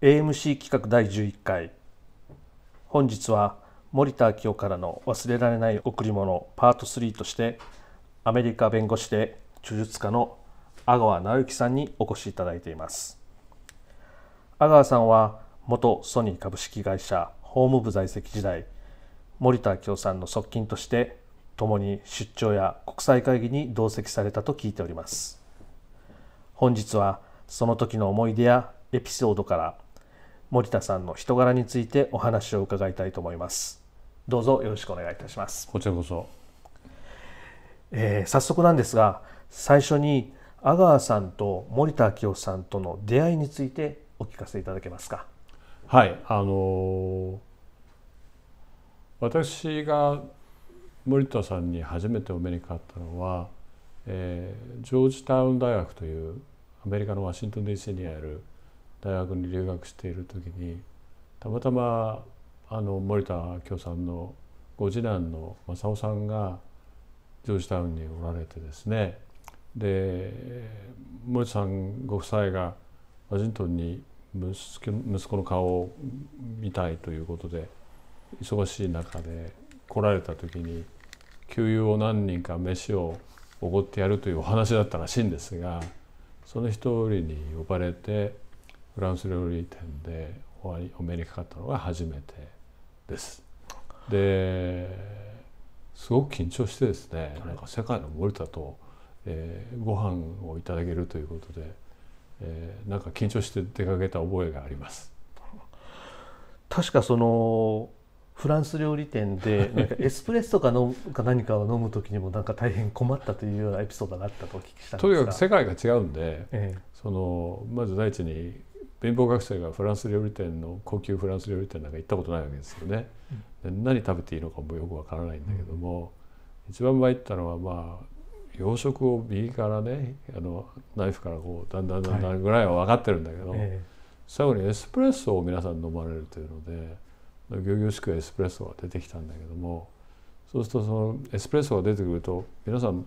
AMC 企画第11回本日は森田明夫からの忘れられない贈り物パート3としてアメリカ弁護士で著述家の阿川直之さんにお越しいただいています阿川さんは元ソニー株式会社法務部在籍時代森田明夫さんの側近として共に出張や国際会議に同席されたと聞いております本日はその時の思い出やエピソードから森田さんの人柄についてお話を伺いたいと思いますどうぞよろしくお願いいたしますこちらこそ、えー、早速なんですが最初に阿川さんと森田明夫さんとの出会いについてお聞かせいただけますかはいあのー、私が森田さんに初めてお目にかかったのは、えー、ジョージタウン大学というアメリカのワシントン DC にある大学に留学している時にたまたまあの森田京さんのご次男の正雄さんがジョージタウンにおられてですねで森田さんご夫妻がワシントンに息子の顔を見たいということで忙しい中で来られた時に給油を何人か飯をおごってやるというお話だったらしいんですがその一人に呼ばれて。フランス料理店でお目にかかったのが初めてです。ですごく緊張してですね、はい、なんか世界の森田と、えー、ご飯をいただけるということで、えー、なんか緊張して出かけた覚えがあります。確かそのフランス料理店でなんかエスプレッソか飲か何かを飲む時にもなんか大変困ったというようなエピソードがあったとお聞きしたんですがとにかく世界が違うんで、ええ、そのまず第一に貧乏学生がフランス料理店の高級フランス料理店なんか行ったことないわけですよね。で何食べていいのかもよくわからないんだけども、うん、一番前行ったのはまあ洋食を右からねあのナイフからこうだんだんだんだんぐらいは分かってるんだけど、はいえー、最後にエスプレッソを皆さん飲まれるというのでぎょうしくエスプレッソが出てきたんだけどもそうするとそのエスプレッソが出てくると皆さん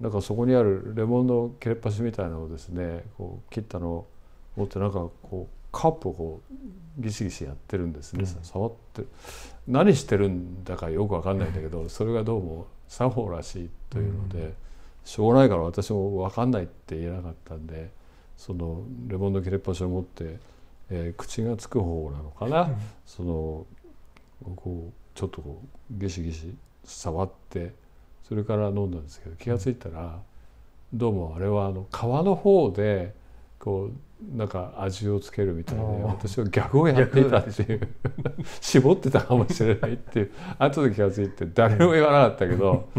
なんかそこにあるレモンの切れっ端みたいなのをですねこう切ったのを持ってなんかこうカップをこうギシギシやってるんですね、うん、触って何してるんだかよく分かんないんだけどそれがどうも作法らしいというので、うん、しょうがないから私も分かんないって言えなかったんでそのレモンの切れっ端を持って、えー、口がつく方なのかな、うん、そのこうちょっとこうギシギシ触ってそれから飲んだんですけど気が付いたら、どうもあれはあの皮の方で。こうなんか味をつけるみたいで私は逆をやっていたっていう絞ってたかもしれないっていう後で気が付いて誰も言わなかったけど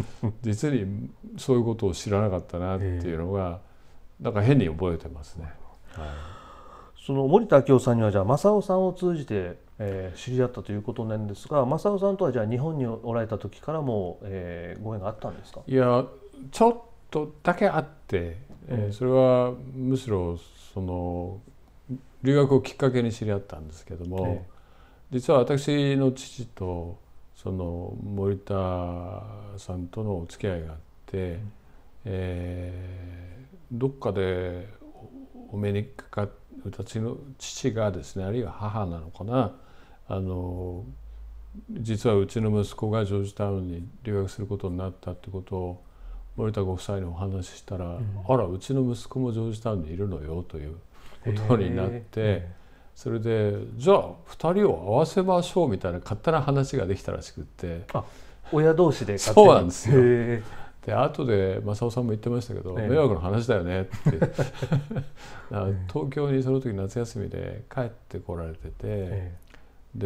実にそういうことを知らなかったなっていうのが、なんか変に覚えてますね。はい、その森田明夫さんにはじゃあ正雄さんを通じて、えー、知り合ったということなんですが正雄さんとはじゃあ日本におられた時からも、えー、ご縁があったんですかいやちょっとだけあって、えー、それはむしろその留学をきっかけに知り合ったんですけども、えー、実は私の父とその森田さんとのお付き合いがあって、うん、えー、どっかでお目にかかる私の父がですねあるいは母なのかなあの実はうちの息子がジョージタウンに留学することになったってことを森田ご夫妻のお話ししたら、うん、あらうちの息子もジョージタウンにいるのよということになって、それでじゃあ2人を合わせましょうみたいな勝手な話ができたらしくって親同士でそうなんですよ。で後で正雄さんも言ってましたけど、えー、迷惑の話だよねって 東京にその時夏休みで帰ってこられてて、えー、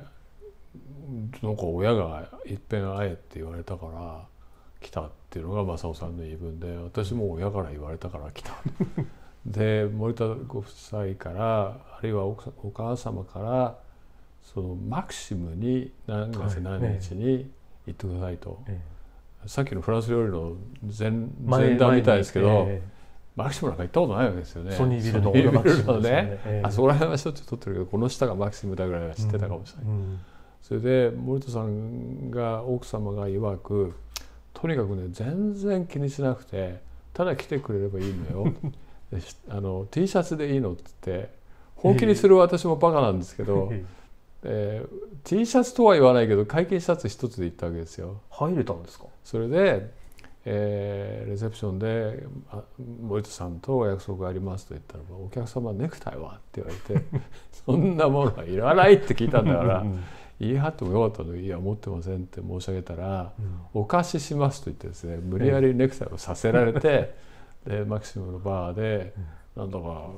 でなんか親がいっぺん会えって言われたから。来たっていうのが正雄さんの言い分で私も親から言われたから来た で森田ご夫妻からあるいはお母様からそのマクシムに何月何日に行ってくださいと、さっきのフランス料理の前前段みたいですけど、え、マクシムなんか行ったことないわけですよねソニービルのね、あそこら辺はしょっちゅう撮ってるけどこの下がマクシムだぐらいは知ってたかもしれない、うんうん、それで森田さんが奥様が曰くとにかくね全然気にしなくてただ来てくれればいいのよ あの T シャツでいいのって言って本気にする私もバカなんですけど、えー、T シャツとは言わないけど会計シャツ一つで行ったわけですよ。入れたんですかそれで、えー、レセプションで「森田さんとお約束があります」と言ったら「お客様ネクタイは?」って言われて「そんなものはいらない」って聞いたんだから。言い張ってもよかったのに「いや持ってません」って申し上げたら「お貸しします」と言ってですね無理やりネクタイをさせられて、でマキシムのバーでなんだか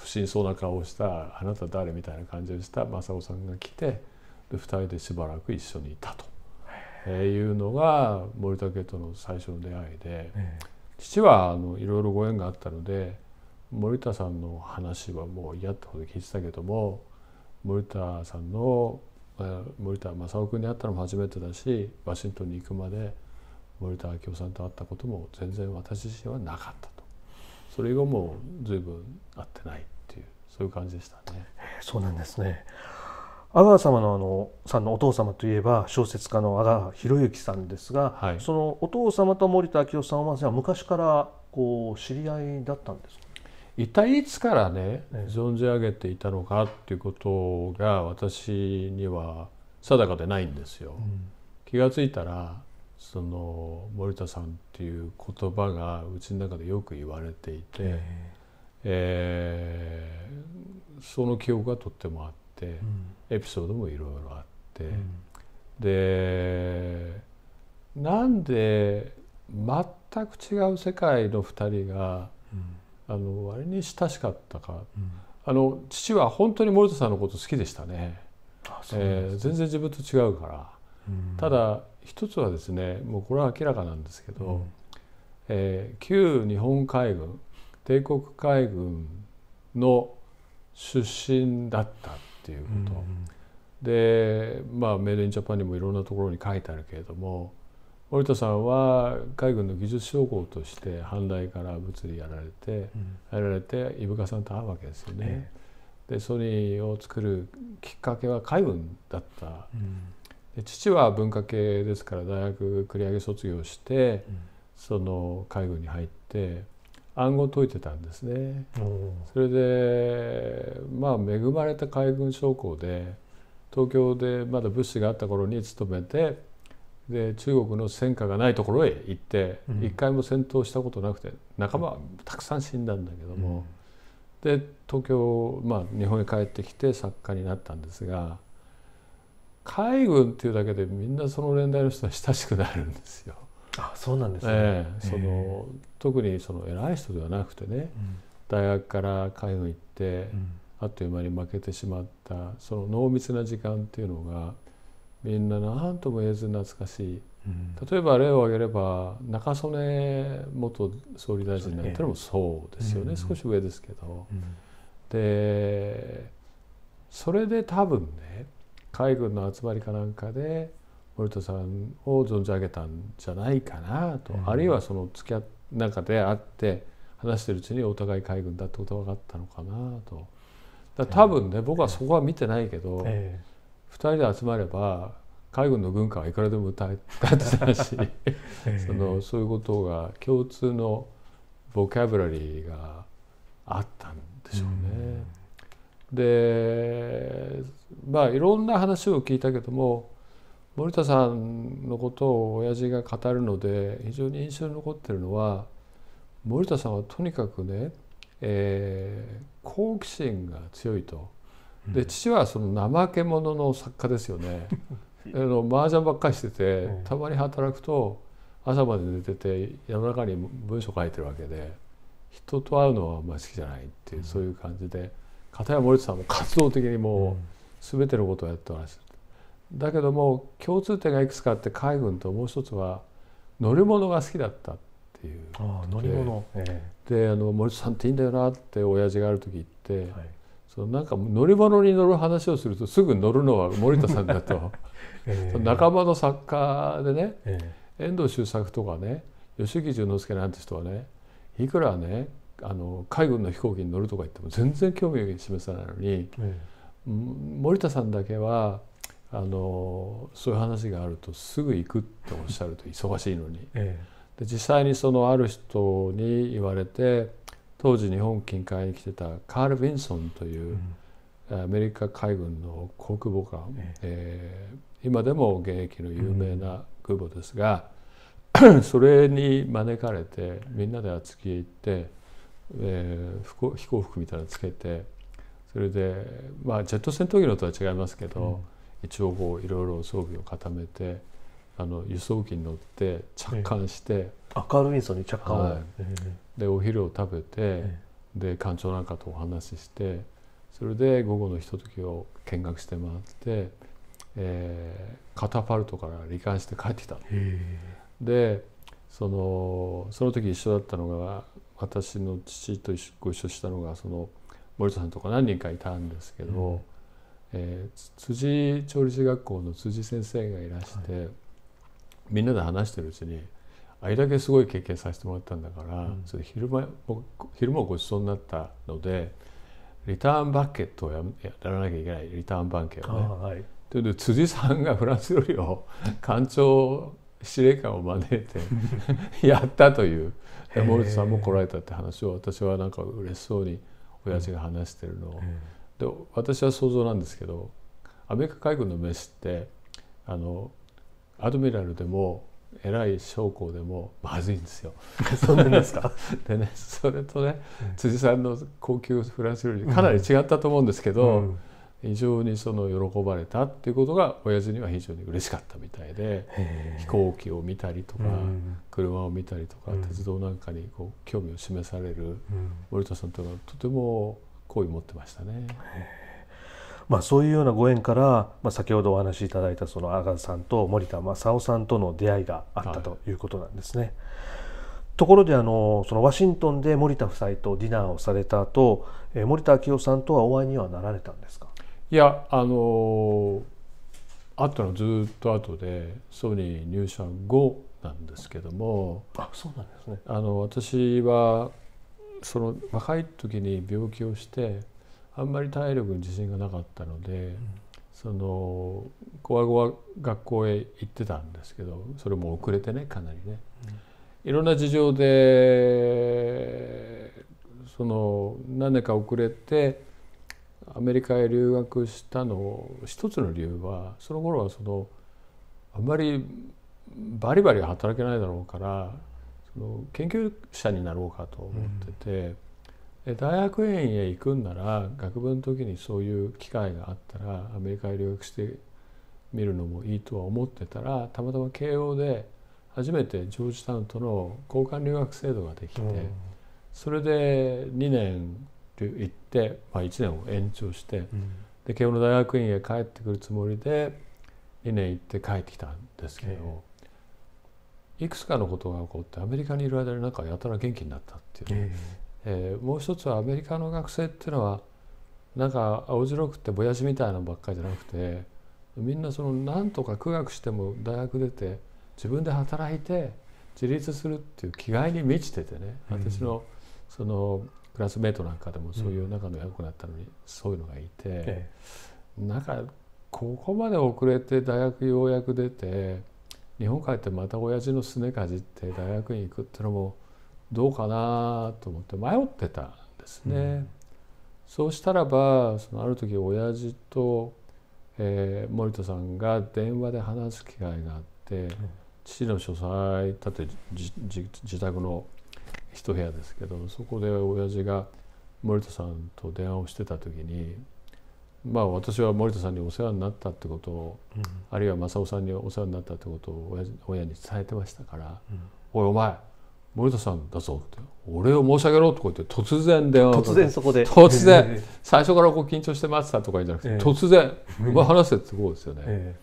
不審そうな顔をした「あなた誰?」みたいな感じをした雅子さんが来てで2人でしばらく一緒にいたと、えー、いうのが森武との最初の出会いで、父はあのいろいろご縁があったので森田さんの話はもう嫌ってほど聞いてたけども森田さんの森田正夫君に会ったのも初めてだしワシントンに行くまで森田明夫さんと会ったことも全然私自身はなかったとそれ以後も随分会ってないっていうそういう感じでしたね。そうなんですね阿川様のあのさんのお父様といえば小説家の阿川博之さんですが、はい、そのお父様と森田明夫さんは昔からこう知り合いだったんですか一体いつからね存じ上げていたのかっていうことが私には定かでないんですよ。うん、気が付いたらその森田さんっていう言葉がうちの中でよく言われていて、えー、その記憶がとってもあって、うん、エピソードもいろいろあって、うん、でなんで全く違う世界の2人が。あの割に親しかったか、うん、あの父は本当に森田さんのこと好きでしたね。ねえー、全然自分と違うから、うん、ただ一つはですねもうこれは明らかなんですけど、うん、えー、旧日本海軍帝国海軍の出身だったっていうこと、うん、でまあメイドインジャパンにもいろんなところに書いてあるけれども森田さんは海軍の技術将校として反対から物理やられて、うん、やられて伊深さんと会うわけですよね。えでソニーを作るきっかけは海軍だった、うん、で父は文化系ですから大学繰り上げ卒業して、うん、その海軍に入って暗号解いてたんですね。それでまあ恵まれた海軍将校で東京でまだ物資があった頃に勤めて。で中国の戦火がないところへ行って一、回も戦闘したことなくて仲間はたくさん死んだんだけども、で東京、まあ、日本へ帰ってきて作家になったんですが海軍っていうだけでみんなその年代の人は親しくなるんですよ。あそうなんですね、その特にその偉い人ではなくてね、大学から海軍行って、あっという間に負けてしまったその濃密な時間っていうのがみんな何とも言えず懐かしい、うん、例えば例を挙げれば中曽根元総理大臣なんてのもそうですよね、少し上ですけど、うん、でそれで多分ね海軍の集まりかなんかで森田さんを存じ上げたんじゃないかなと、うん、あるいはその付き合っ中で会って話してるうちにお互い海軍だってことが分かったのかなと。多分ね、僕はそこは見てないけど、えー2人で集まれば海軍の軍歌はいくらでも歌え 歌ってたしそのそういうことが共通のボキャブラリーがあったんでしょうね。うん、でまあいろんな話を聞いたけども森田さんのことを親父が語るので非常に印象に残ってるのは森田さんはとにかくね、えー、好奇心が強いと。で父はその怠け者の作家ですよね あの麻雀ばっかりしててたまに働くと朝まで寝てての中に文章書いてるわけで人と会うのはあんまり好きじゃないっていう、そういう感じで片や森田さんも活動的にもう全てのことをやってらす。だけども共通点がいくつかあって海軍ともう一つは乗り物が好きだったっていうあ乗り物、えー、であの森田さんっていいんだよなって親父がある時言って。はいそのなんか乗り物に乗る話をするとすぐ乗るのは森田さんだと、えー、仲間の作家でね、えー、遠藤周作とかね吉木淳之介なんて人はねいくらねあの海軍の飛行機に乗るとか言っても全然興味を示さないのに、えー、森田さんだけはあのそういう話があるとすぐ行くっておっしゃると忙しいのに。で実際にそのある人に言われて当時日本近海に来てたカール・ヴィンソンという、アメリカ海軍の航空母艦、えー、今でも現役の有名な空母ですが、それに招かれてみんなで厚木へ行って、えー、飛行服みたいなのつけてそれで、まあ、ジェット戦闘機のとは違いますけど、うん、一応こういろいろ装備を固めてあの輸送機に乗って着艦して、うカール・ウィンソンに着艦を、はい、でお昼を食べて、で館長なんかとお話ししてそれで午後のひとときを見学して回って、えー、カタパルトから罹患して帰ってきたでそのその時一緒だったのが私の父とご一緒したのがその森田さんとか何人かいたんですけど、ええー、辻調理師学校の辻先生がいらして、はい、みんなで話してるうちにあれだけすごい経験させてもらったんだから、うん、それ昼間昼間ごちそうになったのでリターンバケットをやらなきゃいけないリターンバンケットね。はい、とう辻さんがフランス料理を 館長司令官を招いて やったという森田さんも来られたって話を私はなんか嬉しそうに親父が話してるのを、うん、で私は想像なんですけどアメリカ海軍の飯ってあのアドミラルでも偉い将校でもまずいんですよ。そうなんですか でねそれとね辻さんの高級フランス料理かなり違ったと思うんですけど、うんうん、非常にその喜ばれたっていうことが親父には非常に嬉しかったみたいで飛行機を見たりとか、うん、車を見たりとか、鉄道なんかにこう興味を示される、森田さんというのはとても好意持ってましたね。まあ、そういうようなご縁から、まあ、先ほどお話しいただいたその阿賀さんと森田正夫さんとの出会いがあったということなんですね。はい、ところであのそのワシントンで森田夫妻とディナーをされた後、え森田昭夫さんとはお会いにはなられたんですかいやあの会ったのずっと後でソニー入社後なんですけどもあそうなんですねあの私はその若い時に病気をしてあんまり体力に自信がなかったので、うん、そのこわごわ学校へ行ってたんですけどそれも遅れてねかなりね、うん、いろんな事情でその何年か遅れてアメリカへ留学したの一つの理由はその頃はそのあんまりバリバリ働けないだろうからその研究者になろうかと思ってて。うんで大学院へ行くんなら学部の時にそういう機会があったらアメリカへ留学してみるのもいいとは思ってたらたまたま慶応で初めてジョージタウンとの交換留学制度ができて、うん、それで2年行って、まあ、1年を延長して、うん、で慶応の大学院へ帰ってくるつもりで2年行って帰ってきたんですけど。いくつかのことが起こってアメリカにいる間になんかやたら元気になったっていう、ね、えー、もう一つはアメリカの学生っていうのはなんか青白くてぼやしみたいなのばっかりじゃなくてみんなそのなんとか苦学しても大学出て自分で働いて自立するっていう気概に満ちててね、うん、私のそのクラスメートなんかでもそういう仲の良くなったのに、そういうのがいて、えなんかここまで遅れて大学ようやく出て日本帰ってまた親父のすねかじって大学に行くっていうのもどうかなと思って迷ってたんですね。うん、そうしたらばそのある時親父と、えー、森田さんが電話で話す機会があって、うん、父の書斎だって自宅の一部屋ですけどそこで親父が森田さんと電話をしてた時にまあ、私は森田さんにお世話になったってことを、うん、あるいは正雄さんにお世話になったってことを親に伝えてましたから「うん、おいお前森田さんだぞって俺を申し上げろってこうやって突然電話突然そこで突然、最初からこう緊張して待ってたとかいうんじゃなくて、えー、突然「お前話せ」ってこうですよね、え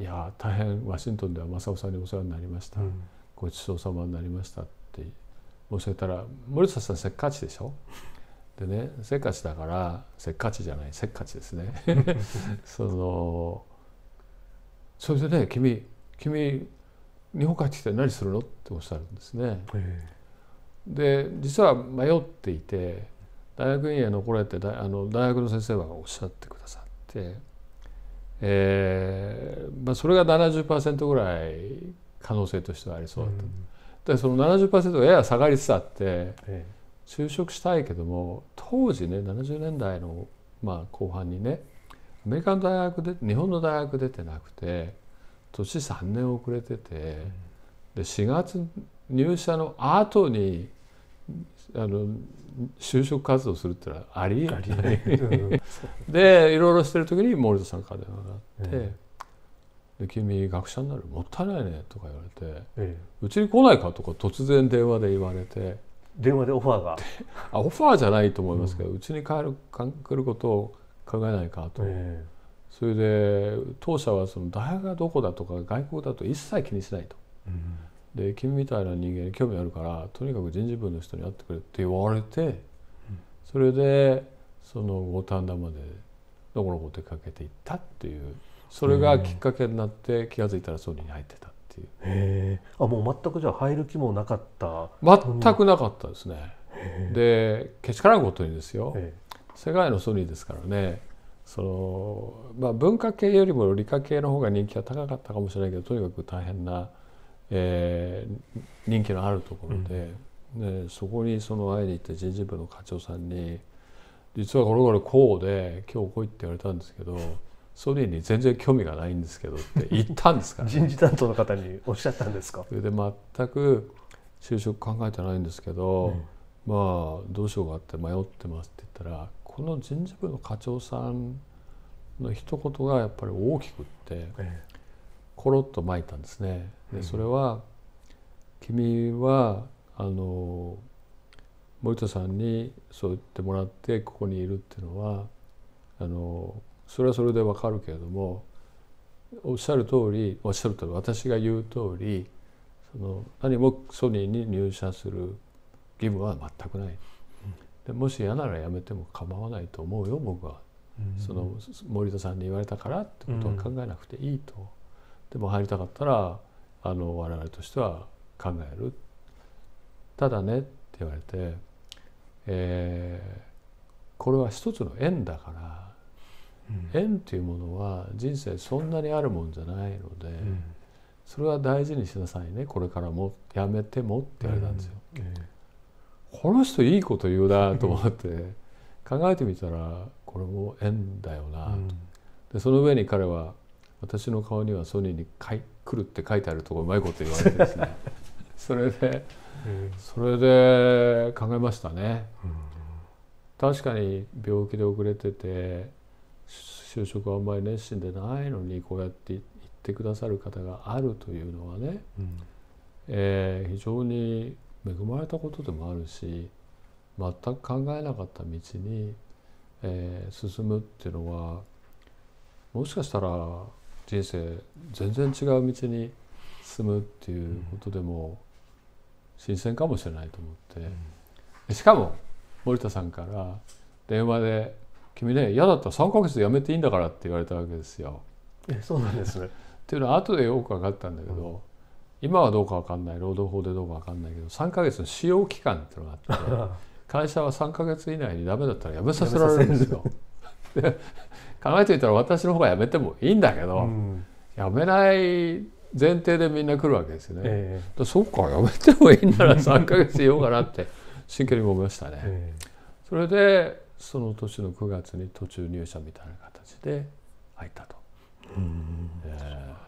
ー、いや大変ワシントンでは正雄さんにお世話になりました、うん、ごちそうさまになりましたって申し上げたら森田さんせっかちでしょでねせっかちだからせっかちじゃないせっかちですね そのそれでね君君日本帰ってき何するのっておっしゃるんですね。で実は迷っていて大学院へ残れてあの大学の先生はおっしゃってくださって、えーまあ、それが70%ぐらい可能性としてはありそうだった、うん、でその70%がやや下がりつつあって、就職したいけども当時ね70年代の、まあ、後半にねアメリカの大学で日本の大学出てなくて。年3年遅れてて、うん、で4月入社の後にあの就職活動するってのはありえない でいろいろしてる時に森田さんから電話があって。うんで君学者になるもったいないねとか言われて、うちに来ないかとか突然電話で言われて電話でオファーがあオファーじゃないと思いますけど、うん、ち、に帰るか来ることを考えないかと、えそれで当社はその大学がどこだとか外国だと一切気にしないと、うん、で君みたいな人間に興味あるからとにかく人事部の人に会ってくれって言われて、うん、それでその五反田までのこのこ出かけていったっていうそれがきっかけになって気が付いたらソニーに入ってたっていう、えあもう全くじゃあ入る気もなかった全くなかったですね、でけしからんことにですよ、世界のソニーですからねそのまあ、文化系よりも理科系の方が人気は高かったかもしれないけどとにかく大変な、えー、人気のあるところでうん、でそこにその会いに行って人事部の課長さんに「実はこの頃こうで今日来い」って言われたんですけど。ソニーに全然興味がないんですけどって言ったんですから、ね、人事担当の方におっしゃったんですかそれで全く就職考えてないんですけど、うん、まあどうしようかって迷ってますって言ったらこの人事部の課長さんの一言がやっぱり大きくって、コロッと巻いたんですね。でそれは、君はあの森田さんにそう言ってもらってここにいるっていうのはあのそれはそれでわかるけれどもおっしゃる通りおっしゃる通り私が言う通りそり何もソニーに入社する義務は全くない。でもし嫌ならやめても構わないと思うよ僕は、うん、その森田さんに言われたからってことは考えなくていいと、うん、でも入りたかったらあの我々としては考えるただねって言われて、えー、これは一つの縁だから、うん、縁というものは人生そんなにあるもんじゃないので、それは大事にしなさいねこれからもやめてもって言われたんですよ。えーこの人いいこと言うなと思って考えてみたらこれも縁だよなと、うん、でその上に彼は私の顔にはソニーに「来る」って書いてあるとこうまいこと言われてですね それで、それで考えましたね、うん、確かに病気で遅れてて就職はあんまり熱心でないのにこうやって言ってくださる方があるというのはね、うん、えー、非常に恵まれたことでもあるし全く考えなかった道に、えー、進むっていうのはもしかしたら人生全然違う道に進むっていうことでも新鮮かもしれないと思って、しかも森田さんから電話で「君ね嫌だったら3ヶ月で辞めていいんだから」って言われたわけですよ。えそうなんですね っていうのは後でよく分かったんだけど、今はどうか分かんない労働法でどうか分かんないけど3か月の使用期間っていうのがあって 会社は3か月以内にダメだったらやめさせられるんですよ。考えてみたら私の方がやめてもいいんだけど、うん、やめない前提でみんな来るわけですよね。えー、そっかやめてもいいなら3 か月いようかなって真剣に思いましたね。えー、それでその年の9月に途中入社みたいな形で入ったと。うんえー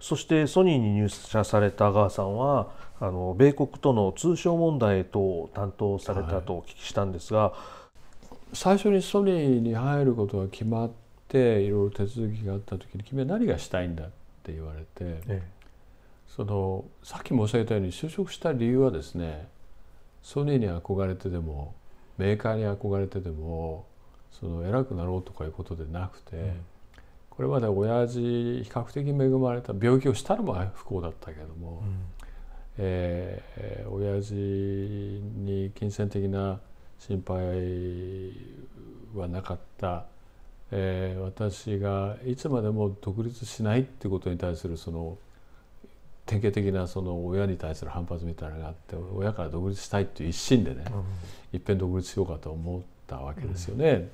そしてソニーに入社されたガーさんはあの米国との通商問題等を担当されたとお聞きしたんですが、はい、最初にソニーに入ることが決まっていろいろ手続きがあった時に君は何がしたいんだって言われて、ええ、そのさっき申し上げたように就職した理由はですねソニーに憧れてでもメーカーに憧れてでもその偉くなろうとかいうことでなくて。うんこれまで親父比較的恵まれた病気をしたのも不幸だったけども、うん、えー、親父に金銭的な心配はなかった、えー、私がいつまでも独立しないってことに対するその典型的なその親に対する反発みたいなのがあって親から独立したいっていう一心でね、うん、いっぺん独立しようかと思ったわけですよね。うんうん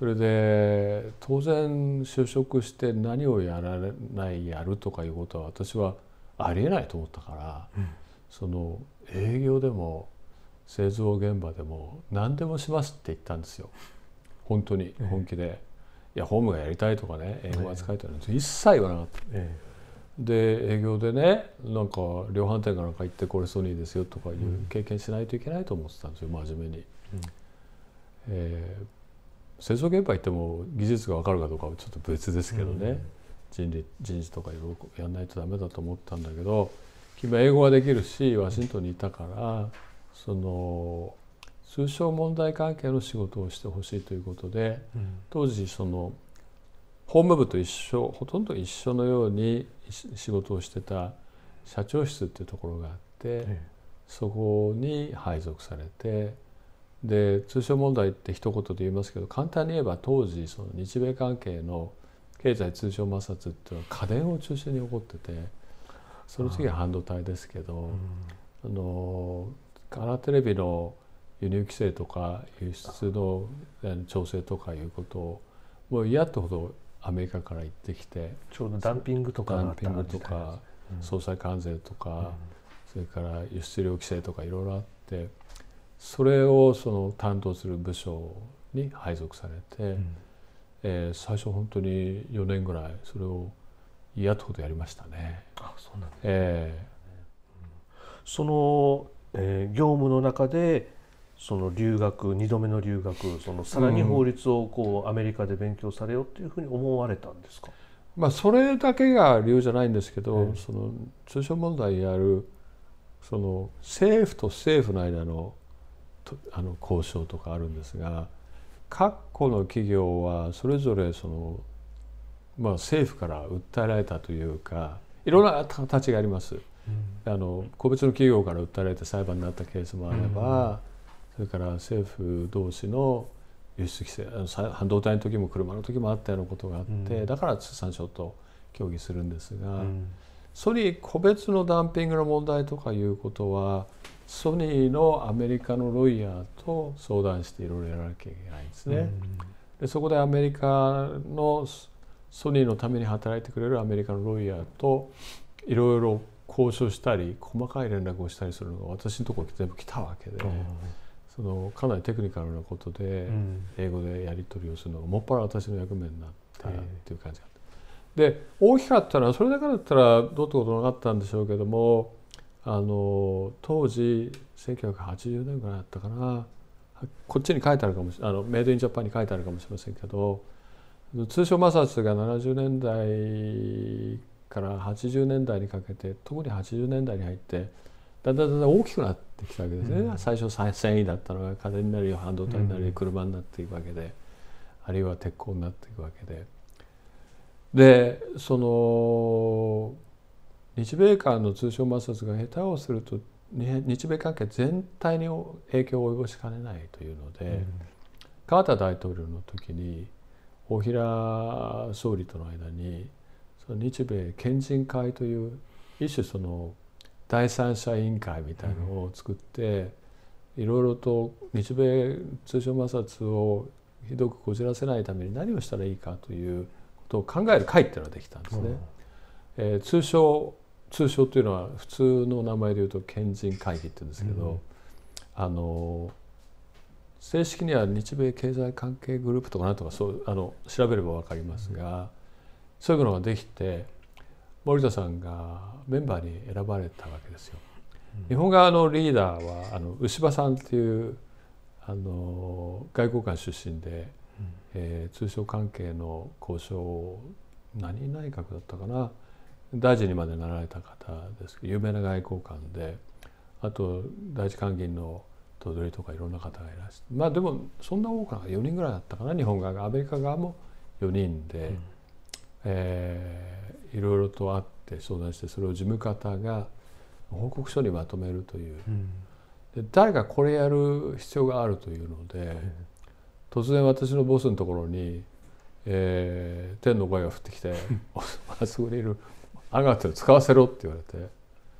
それで当然就職して何をやらないやるとかいうことは私はありえないと思ったから、うん、その営業でも製造現場でも何でもしますって言ったんですよ本当に本気で、えいやホームがやりたいとかね英語が使いたいなんて一切言わなかった、え、で営業でねなんか量販店かなんか行ってこれソニーですよとかいう経験しないといけないと思ってたんですよ真面目に。うん、えー戦争現場行っても技術が分かるかどうかはちょっと別ですけどね、うん、人事人事とかいろいろやんないとダメだと思ったんだけど君は英語ができるしワシントンにいたからその通商問題関係の仕事をしてほしいということで、うん、当時その法務部と一緒ほとんど一緒のように仕事をしてた社長室っていうところがあって、そこに配属されて。で通商問題って一言で言いますけど簡単に言えば当時その日米関係の経済通商摩擦っていうのは家電を中心に起こっててその次は半導体ですけど、あのカラーテレビの輸入規制とか輸出の調整とかいうことをもう嫌ってほどアメリカから行ってきてちょうどダンピングとかダンピングとか、総裁関税とか、うん、それから輸出量規制とかいろいろあってそれをその担当する部署に配属されて、うん、えー、最初本当に4年ぐらいそれを嫌っとことやりましたね。あそうなんでえその、えー、業務の中でその留学2度目の留学そのさらに法律をこう、うん、アメリカで勉強されようっていうふうに思われたんですか、まあ、それだけが理由じゃないんですけど、えー、その通商問題やるその政府と政府の間のあの交渉とかあるんですが各個の企業はそれぞれその、まあ、政府から訴えられたというかいろんな形があります。あの個別の企業から訴えられて裁判になったケースもあれば、それから政府同士の輸出規制半導体の時も車の時もあったようなことがあって、だから通産省と協議するんですが、ソニー個別のダンピングの問題とかいうことはソニーのアメリカのロイヤーと相談していろいろやらなきゃいけないんですね。でそこでアメリカのソニーのために働いてくれるアメリカのロイヤーといろいろ交渉したり細かい連絡をしたりするのが私のところ全部来たわけで、そのかなりテクニカルなことで、英語でやり取りをするのがもっぱら私の役目になったっていう感じがで大きかったのはそれだけだったらどうってことなかったんでしょうけどもあの当時1980年ぐらいだったかなこっちに書いてあるかもしれないメイドインジャパンに書いてあるかもしれませんけど通商摩擦が70年代から80年代にかけて特に80年代に入ってだんだんだんだん大きくなってきたわけですね、うん、最初繊維だったのが風になるよ半導体になるよ、車になっていくわけであるいは鉄鋼になっていくわけで。でその日米間の通商摩擦が下手をすると日米関係全体に影響を及ぼしかねないというので、うん、カーター大統領の時に大平総理との間にその日米賢人会という一種その第三者委員会みたいのを作って、いろいろと日米通商摩擦をひどくこじらせないために何をしたらいいかというと考える会っていうのができたんですね。うえー、通称通称というのは普通の名前で言うと賢人会議って言うんですけど、うん、あの正式には日米経済関係グループとかなんとかそうあの調べれば分かりますが、うん、そういうのができて森田さんがメンバーに選ばれたわけですよ。日本側のリーダーはあの牛場さんっていうあの外交官出身でえー、通商関係の交渉を何内閣だったかな大臣にまでなられた方です有名な外交官であと第一官銀の頭取とかいろんな方がいらしてまあでもそんな多くない4人ぐらいだったかな日本側がアメリカ側も4人で、うん、えー、いろいろと会って相談してそれを事務方が報告書にまとめるという、うん、で誰がこれやる必要があるというので。うん突然私のボスのところに、えー、天の声が降ってきて「あ そこにいるアガテを使わせろ」って言われて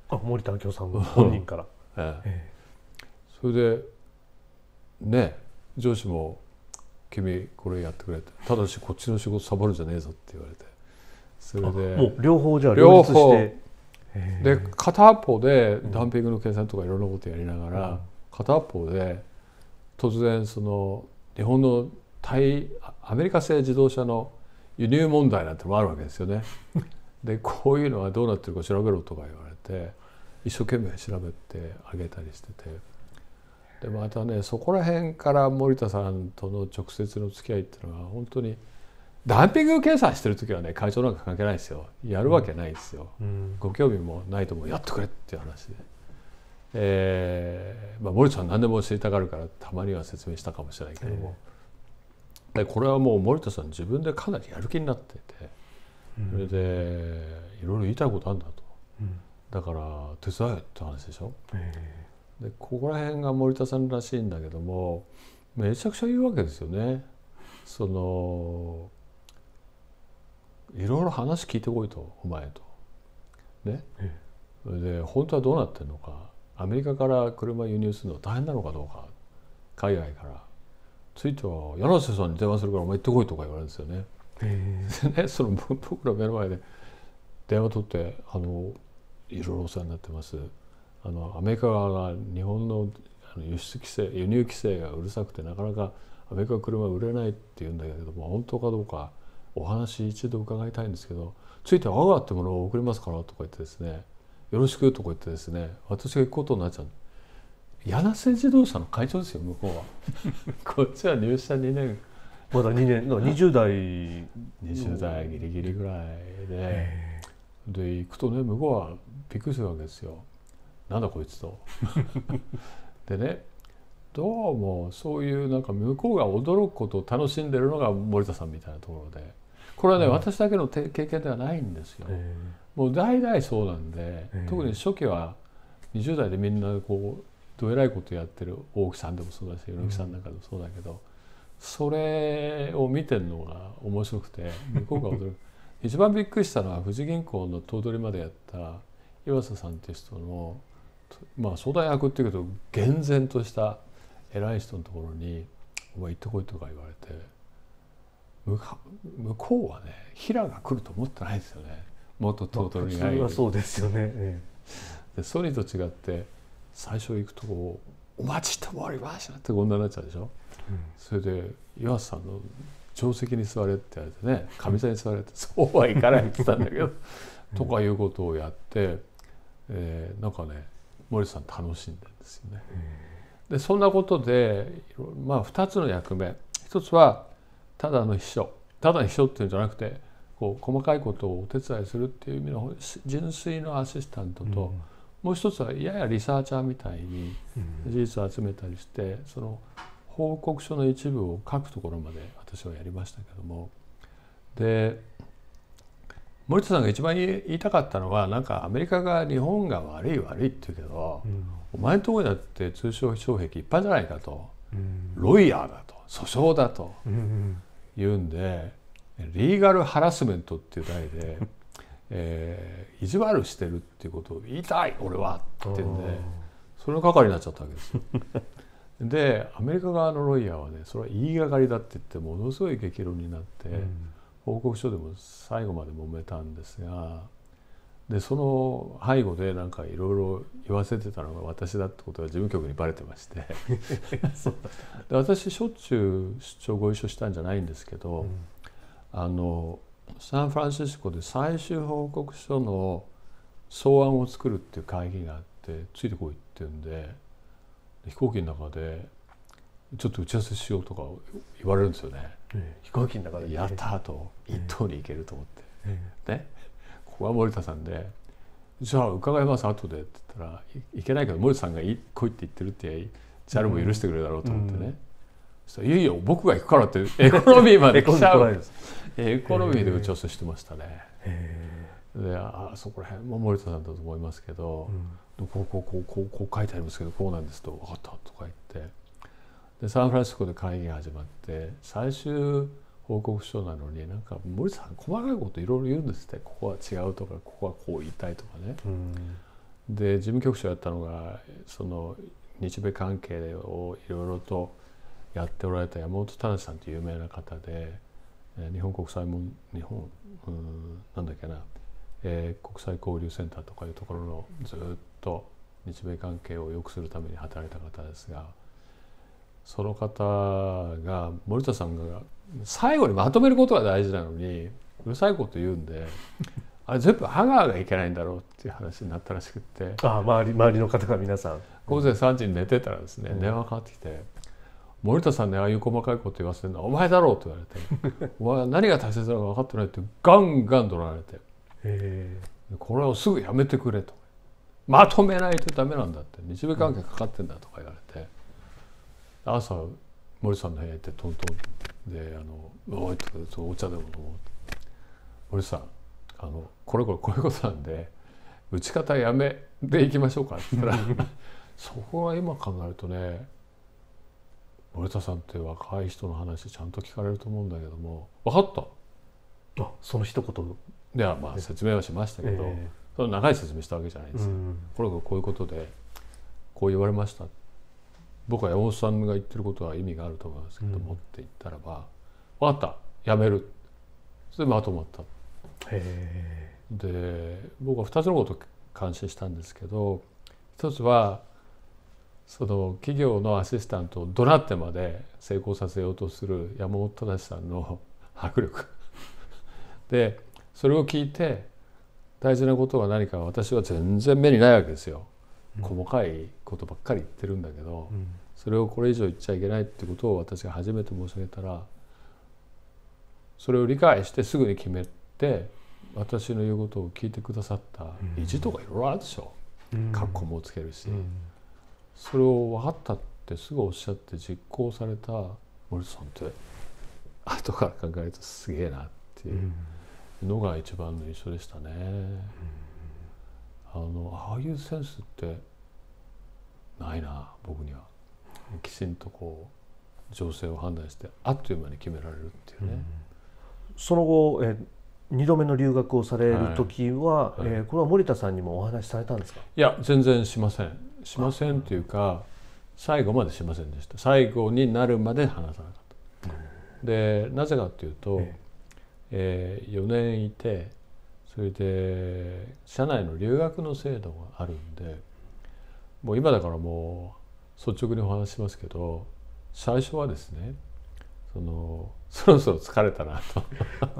あ森田明夫さん本人から、ええそれでね上司も「君これやってくれ」って「ただしこっちの仕事サボるんじゃねえぞ」って言われてそれでもう両方じゃあ両立してで片方でダンピングの計算とかいろんなことやりながら、片方で突然その日本の対アメリカ製自動車の輸入問題なんてもあるわけですよね。でこういうのはどうなってるか調べろとか言われて一生懸命調べてあげたりしててでまたねそこら辺から森田さんとの直接の付き合いっていうのは本当にダンピング検査してる時はね会長なんか関係ないですよやるわけないですよ、うん、ご興味もないとうやってくれっていう話で。えーまあ、森田さん何でも知りたがるからたまには説明したかもしれないけども、でこれはもう森田さん自分でかなりやる気になっててそれでいろいろ言いたいことあるんだと、うん、だから手伝えって話でしょ。えー、でここら辺が森田さんらしいんだけどもめちゃくちゃ言うわけですよね。そのいろいろ話聞いてこいとお前と。ね、えー、それで本当はどうなってるのかアメリカから車輸入するの大変なのかどうか海外からついては「柳瀬さんに電話するからお前行ってこい」とか言われるんですよね。えー、ねその僕ら目の前で電話取ってあのいろいろお世話になってます。あのアメリカが日本の輸出規制輸入規制がうるさくてなかなかアメリカ車売れないって言うんだけども本当かどうかお話一度伺いたいんですけどついては「あがってものを送りますから」とか言ってですねよろしく」とか言ってですね私が行くことになっちゃう柳瀬自動車の会長ですよ向こうは こっちは入社2年まだ2年だ20代20代ギリギリぐらいでで行くとね向こうはびっくりするわけですよなんだこいつと でねどうもそういうなんか向こうが驚くことを楽しんでるのが森田さんみたいなところでこれはね、うん、私だけの経験ではないんですよ。えーもう代々そうなんで、特に初期は20代でみんなこうどえらいことやってる大木さんでもそうだし猪木さんなんかでもそうだけど、うん、それを見てるのが面白くて向こうが驚く一番びっくりしたのは富士銀行の頭取までやった岩佐さんって人のまあ相談役っていうけど厳然とした偉い人のところに「お前行ってこい」とか言われて向こうはね平が来ると思ってないですよね。元とにそうですよね、ええ、でソニーと違って最初行くとこお待ちしてもらました」ってこんなになっちゃうでしょ、うん、それで岩瀬さんの「定石に座れ」って言われてねかみさんに座れって「そうはいかない」って言ったんだけどとかいうことをやって、えー、なんかね森さん楽しんでるんですよね。でそんなことで、まあ、2つの役目一つはただの秘書ただの秘書っていうんじゃなくてこう細かいことをお手伝いするっていう意味の純粋のアシスタントと、もう一つはややリサーチャーみたいに事実を集めたりして、その報告書の一部を書くところまで私はやりましたけどもで森田さんが一番言いたかったのはなんかアメリカが日本が悪い悪いって言うけど、うん、お前のところだって通商障壁いっぱいじゃないかと、うん、ロイヤーだと訴訟だと言うんで、リーガルハラスメントっていう題で、えー、意地悪してるっていうことを言いたい俺はってんでその係になっちゃったわけですよ。でアメリカ側のロイヤーはねそれは言いがかりだって言ってものすごい激論になって、うん、報告書でも最後まで揉めたんですがでその背後でなんかいろいろ言わせてたのが私だってことが事務局にバレてまして で私しょっちゅう出張ご一緒したんじゃないんですけど、うん、あのサンフランシスコで最終報告書の草案を作るっていう会議があってついてこいって言うんで飛行機の中でちょっと打ち合わせしようとか言われるんですよね、え飛行機の中でやったと一等に行けると思って、え、ねここは森田さんで「じゃあ伺います後で」って言ったら「いけないけど森田さんが来いって言ってるって JAL も許してくれるだろう」と思ってね、うんいよいよ僕が行くからって エコノミーまで来ちゃうエコノミーで打ち合わせしてましたね。えであそこら辺も森田さんだと思いますけど、うん、こうこうこうこうこう書いてありますけどこうなんですと分かったとか言ってでサンフランシスコで会議が始まって最終報告書なのになんか森田さん細かいこといろいろ言うんですってここは違うとかここはこう言いたいとかね。うん、で事務局長やったのがその日米関係をいろいろとやっておられた山本丹さんという有名な方で、えー、日本国際も日本うんなんだっけな、えー、国際交流センターとかいうところのずっと日米関係を良くするために働いた方ですがその方が森田さんが最後にまとめることが大事なのにうるさいこと言うんで。あれ全部ハガーがいけないんだろうっていう話になったらしくてああ周り周りの方が皆さん午前3時に寝てたらですね、うん、電話かかってきて森田さんねああいう細かいこと言わせるのはお前だろうって言われて お前何が大切なのか分かってないってガンガン怒られて、えこれをすぐやめてくれとまとめないとダメなんだって日米関係かかってんだとか言われて、うん、朝森さんの部屋行ってトントンで「あのおい」ってお茶でも飲もう森さんあのこれこれこういうことなんで打ち方やめでいきましょうかって言ったら そこは今考えるとね森田さんって若い人の話ちゃんと聞かれると思うんだけども「分かった」あその一言ではまあ説明はしましたけど、えー、その長い説明したわけじゃないですよ。うん、これがこういうことでこう言われました僕は山本さんが言ってることは意味があると思いますけども、うん、って言ったらば「分かったやめる」それでまとまった。で僕は2つのこと感心したんですけど一つはその企業のアシスタントを怒鳴ってまで成功させようとする山本忠さんの 迫力でそれを聞いて大事なことは何か私は全然目にないわけですよ、うん、細かいことばっかり言ってるんだけど、うん、それをこれ以上言っちゃいけないってことを私が初めて申し上げたらそれを理解してすぐに決めて私の言うことを聞いてくださった意地とかいろいろあるでしょ、うん、格好もつけるし。うんそれを分かったってすぐおっしゃって実行された森さんって後から考えるとすげえなっていうのが一番の印象でしたね。あのああいうセンスってないな僕には。きちんとこう情勢を判断してあっという間に決められるっていうね。その後え2度目の留学をされる時は、はいはい、えー、これは森田さんにもお話しされたんですかいや全然しませんしませんというか最後までしませんでした最後になるまで話さなかった。うん、でなぜかというと、えええー、4年いてそれで社内の留学の制度があるんでもう今だからもう率直にお話しますけど最初はですねそのそろそろ疲れたなと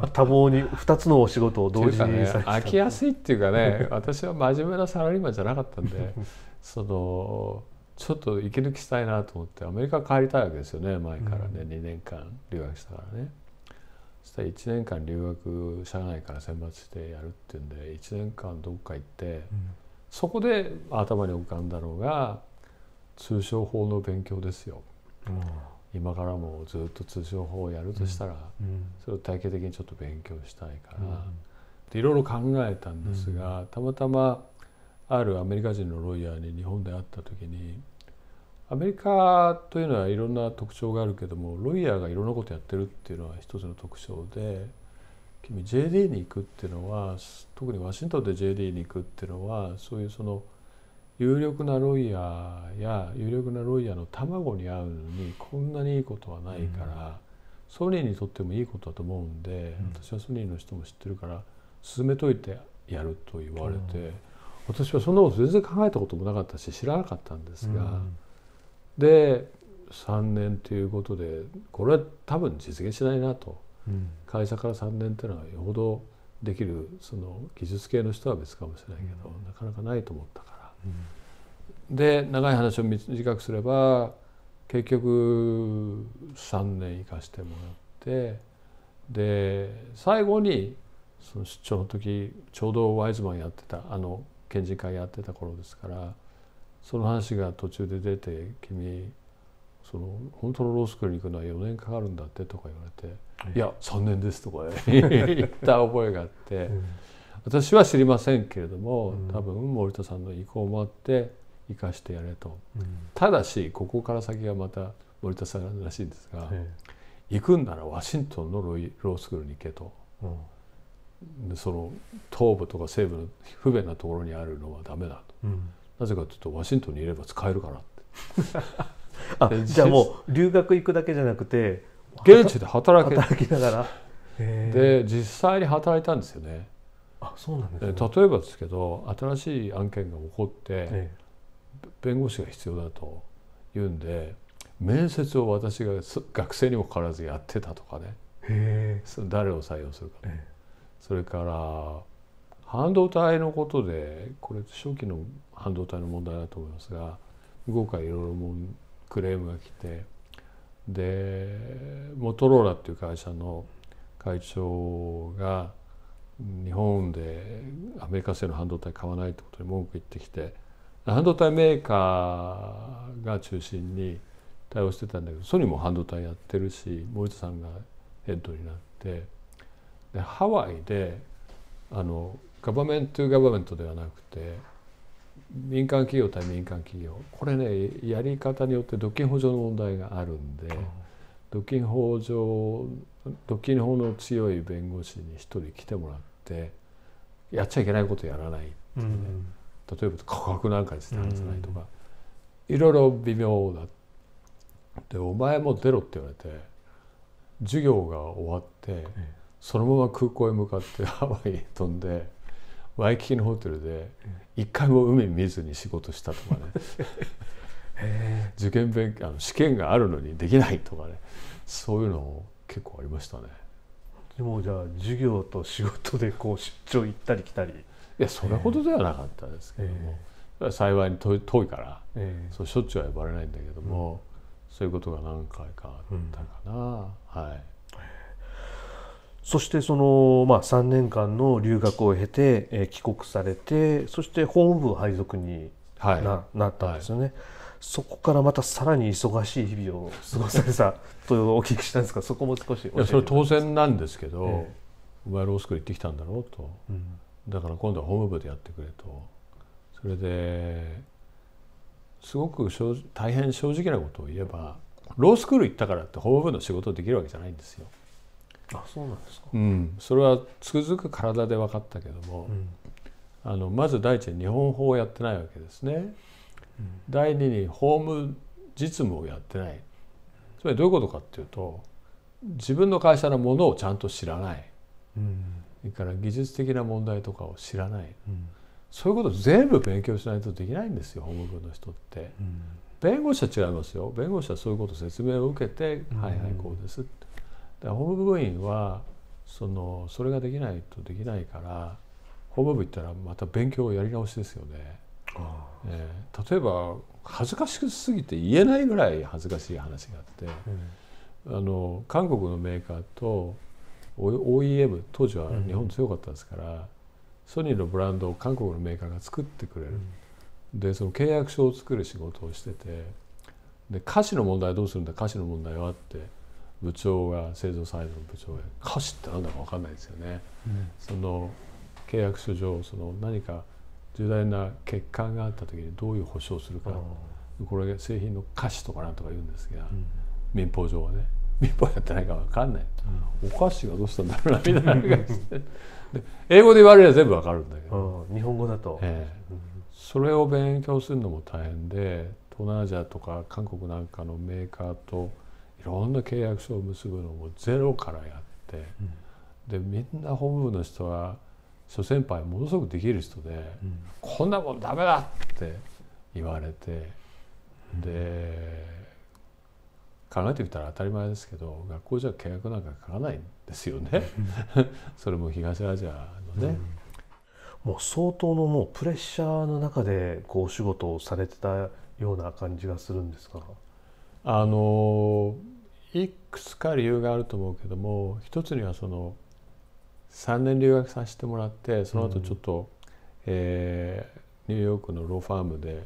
多忙に2つのお仕事を同時にされてた、ね、飽きやすいっていうかね私は真面目なサラリーマンじゃなかったんでそのちょっと息抜きしたいなと思ってアメリカ帰りたいわけですよね前からね、うん、2年間留学したからねそしたら1年間留学社内から選抜してやるっていうんで1年間どっか行って、うん、そこで頭に浮かんだのが通商法の勉強ですよ、うん、今からもずっと通商法をやるとしたら、それを体系的にちょっと勉強したいから、でいろいろ考えたんですが、たまたまあるアメリカ人のロイヤーに日本で会った時にアメリカというのはいろんな特徴があるけどもロイヤーがいろんなことやってるっていうのは一つの特徴で君 JD に行くっていうのは特にワシントンで JD に行くっていうのはそういうその有力なロイヤーや有力なロイヤーの卵に合うのにこんなにいいことはないから、うん、ソニーにとってもいいことだと思うんで、うん、私はソニーの人も知ってるから進めといてやると言われて。うん私はそんなこと全然考えたこともなかったし知らなかったんですが、うん、で3年ということでこれは多分実現しないなと、うん、会社から3年っていうのはよほどできるその技術系の人は別かもしれないけど、うん、なかなかないと思ったから、で長い話を短くすれば結局3年生かしてもらってで最後にその出張の時ちょうどワイズマンやってたあの検事会やってた頃ですからその話が途中で出て「君その本当のロースクールに行くのは4年かかるんだって」とか言われて「い、や3年です」とか言った覚えがあって、うん、私は知りませんけれども、ん、多分森田さんの意向もあって生かしてやれと、うん、ただしここから先がまた森田さんらしいんですが、行くんならワシントンのロースクールに行けと。その東部とか西部の不便なところにあるのはダメだと、うん、なぜかというとワシントンにいれば使えるかなって じゃあもう留学行くだけじゃなくて現地で働け働きながらで実際に働いたんですよねあそうなんです、ね、例えばですけど新しい案件が起こって、弁護士が必要だと言うんで面接を私が学生にもかかわらずやってたとかね誰を採用するか、えそれから半導体のことでこれ初期の半導体の問題だと思いますが向こうからいろいろクレームが来てでモトローラっていう会社の会長が日本でアメリカ製の半導体買わないってことに文句言ってきて半導体メーカーが中心に対応してたんだけどソニーも半導体やってるし森田さんがヘッドになって。でハワイであのガバメント・ガバメントではなくて民間企業対民間企業これねやり方によって独禁法上の問題があるんで独禁法上独禁法の強い弁護士に一人来てもらってやっちゃいけないことやらないっていね、うん、例えば価格なんかにして話さないとか、うん、いろいろ微妙だでお前も出ろって言われて授業が終わって。ええそのまま空港へ向かって ハワイへ飛んでワイキキのホテルで一回も海見ずに仕事したとかね 受験勉強あの試験があるのにできないとかねそういうの結構ありましたね。でもじゃあ授業と仕事でこう出張行ったり来たりいやそれほどではなかったですけども、幸いに遠いから、えー、そうしょっちゅうは呼ばれないんだけども、うん、そういうことが何回かあったかな、うん、はい。そしてその、まあ、3年間の留学を経て、えー、帰国されてそして法務部配属になはい、なったんですよね、はい、そこからまたさらに忙しい日々を過ごされたとお聞きしたんですがそこも少しいやそれ当然なんですけど、えー、お前ロースクール行ってきたんだろうと、うん、だから今度は法務部でやってくれとそれですごく大変正直なことを言えばロースクール行ったからって法務部の仕事できるわけじゃないんですよ。あそうなんですか、うん、それはつくづく体で分かったけども、うん、あのまず第一に日本法をやってないわけですね、うん、第二に法務実務をやってないつまりどういうことかっていうと自分の会社のものをちゃんと知らない、それから技術的な問題とかを知らない、そういうこと全部勉強しないとできないんですよ法務部の人って。弁護士は違いますよ弁護士はそういうこと説明を受けて「はいはいこうです」って法務部員はそのそれができないとできないから法務部行ったらまた勉強をやり直しですよね。えー、例えば恥ずかしすぎて言えないぐらい恥ずかしい話があって、うん、あの韓国のメーカーと OEM 当時は日本強かったですから、うん、ソニーのブランドを韓国のメーカーが作ってくれる、うん、でその契約書を作る仕事をしててで歌詞の問題どうするんだ歌詞の問題はって。部長が製造サイドの部長で歌詞って何だか分かんないですよね、うん、その契約書上その何か重大な欠陥があった時にどういう保証するかこれが製品の歌詞とかなんとか言うんですが、うん、民法上はね民法やってないか分かんない、うん、お菓子がどうしたんだろうなみたいな感じで英語で言われれば全部分かるんだけど、日本語だと、えー、それを勉強するのも大変で東南アジアとか韓国なんかのメーカーといろんな契約書を結ぶのもゼロからやって、うん、でみんな本部の人は諸先輩ものすごくできる人で、うん、こんなもんダメだって言われてで考えてみたら当たり前ですけど学校じゃ契約なんか書かないんですよね それも東アジアのね。もう相当のもうプレッシャーの中でこうお仕事をされてたような感じがするんですかあのいくつか理由があると思うけども一つにはその3年留学させてもらってその後ちょっと、うん、えー、ニューヨークのローファームで、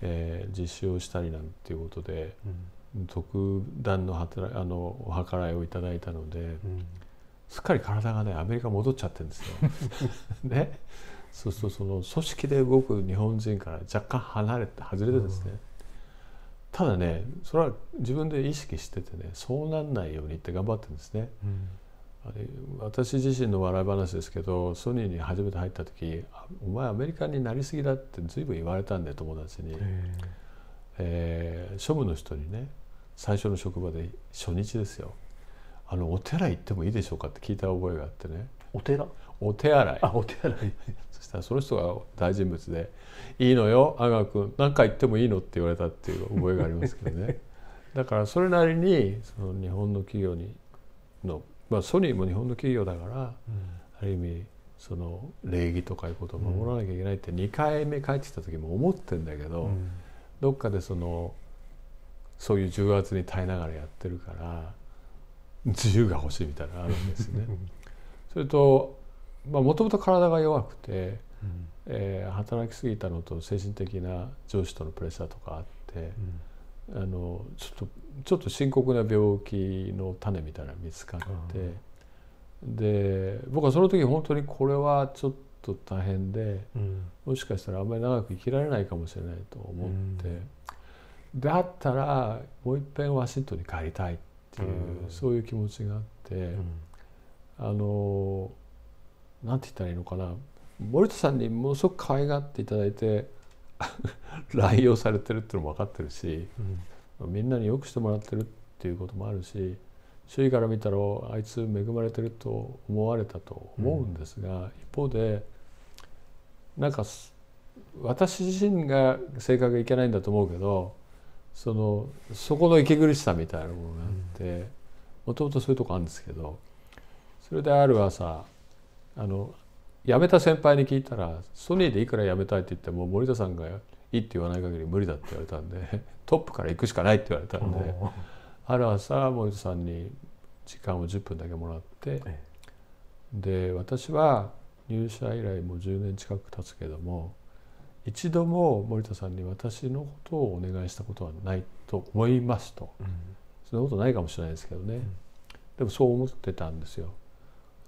えー、実習をしたりなんていうことで、うん、特段の働あのお計らいをいただいたので、うん、すっかり体がねアメリカ戻っちゃってるんですよ。ね、そうするとその組織で動く日本人から若干離れて外れてですね、ただねそれは自分で意識しててねそうなんないようにって頑張ってるんですね。うん私自身の笑い話ですけどソニーに初めて入った時「お前アメリカになりすぎだ」って随分言われたんで友達に、えー、庶務の人にね最初の職場で初日ですよ「あのお寺行ってもいいでしょうか?」って聞いた覚えがあってねお寺お手洗いあお手洗いそしたらその人が大人物で「いいのよ阿川君何か言ってもいいの?」って言われたっていう覚えがありますけどね だからそれなりにその日本の企業にの、まあ、ソニーも日本の企業だから、うん、ある意味その礼儀とかいうことを守らなきゃいけないって2回目帰ってきた時も思ってんだけど、うん、どっかでそのそういう重圧に耐えながらやってるから自由が欲しいみたいなのあるんですね。それともともと体が弱くて、うん、えー、働きすぎたのと精神的な上司とのプレッシャーとかあって、うん、あのちょっとちょっと深刻な病気の種みたいなの見つかって、で僕はその時本当にこれはちょっと大変で、うん、もしかしたらあんまり長く生きられないかもしれないと思って、うん、だったらもういっぺんワシントンに帰りたいっていう、そういう気持ちがあって。あの何て言ったらいいのかな森田さんにものすごく可愛がっていただいて 乱用されてるっていうのも分かってるし、うん、みんなによくしてもらってるっていうこともあるし周囲から見たらあいつ恵まれてると思われたと思うんですが、うん、一方でなんか私自身が性格がいけないんだと思うけどそのそこの息苦しさみたいなものがあってもともとそういうとこあるんですけどそれである朝あの辞めた先輩に聞いたらソニーでいくら辞めたいって言っても森田さんがいいって言わない限り無理だって言われたんで トップから行くしかないって言われたんである朝森田さんに時間を10分だけもらってで私は入社以来もう10年近く経つけども一度も森田さんに私のことをお願いしたことはないと思いますと、うん、そんなことないかもしれないですけどね、うん、でもそう思ってたんですよ。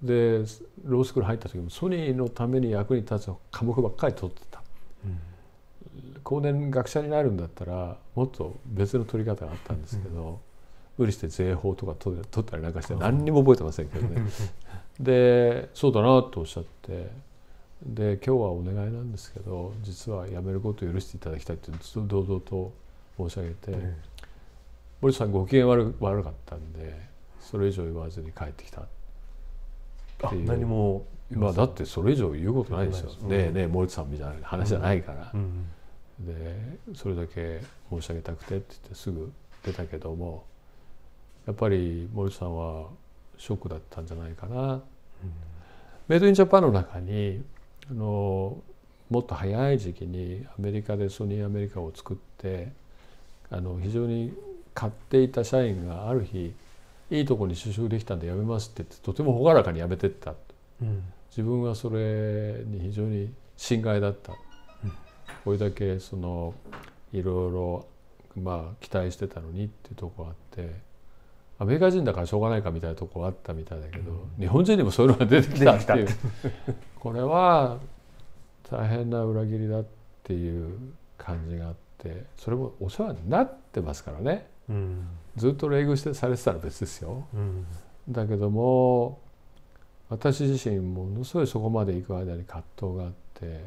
でロースクール入った時もソニーのために役に立つ科目ばっかり取ってた、うん、後年学者になるんだったらもっと別の取り方があったんですけど、うん、無理して税法とか取ったりなんかして何にも覚えてませんけどねでそうだなとおっしゃってで今日はお願いなんですけど実は辞めることを許していただきたいってずっと堂々と申し上げて、うん、森さんご機嫌悪悪かったんでそれ以上言わずに帰ってきたていう何もまあだってそれ以上言うことないですよ、ねえねえ森田さんみたいな話じゃないから、うんうん、でそれだけ申し上げたくてって言ってすぐ出たけどもやっぱり森田さんはショックだったんじゃないかな。メイドインジャパンの中にあのもっと早い時期にアメリカでソニーアメリカを作ってあの非常に買っていた社員がある日いいとこに就職できたんでやめますって言ってとても朗らかに辞めてった、うん、自分はそれに非常に心外だった、うん、これだけそのいろいろまあ期待してたのにっていうとこあってアメリカ人だからしょうがないかみたいなとこあったみたいだけど、うん、日本人にもそういうのが出てきたっていう これは大変な裏切りだっていう感じがあってそれもお世話になってますからね。うんずっと冷遇してされてたら別ですよ、うん、だけども私自身ものすごいそこまで行く間に葛藤があって、うん、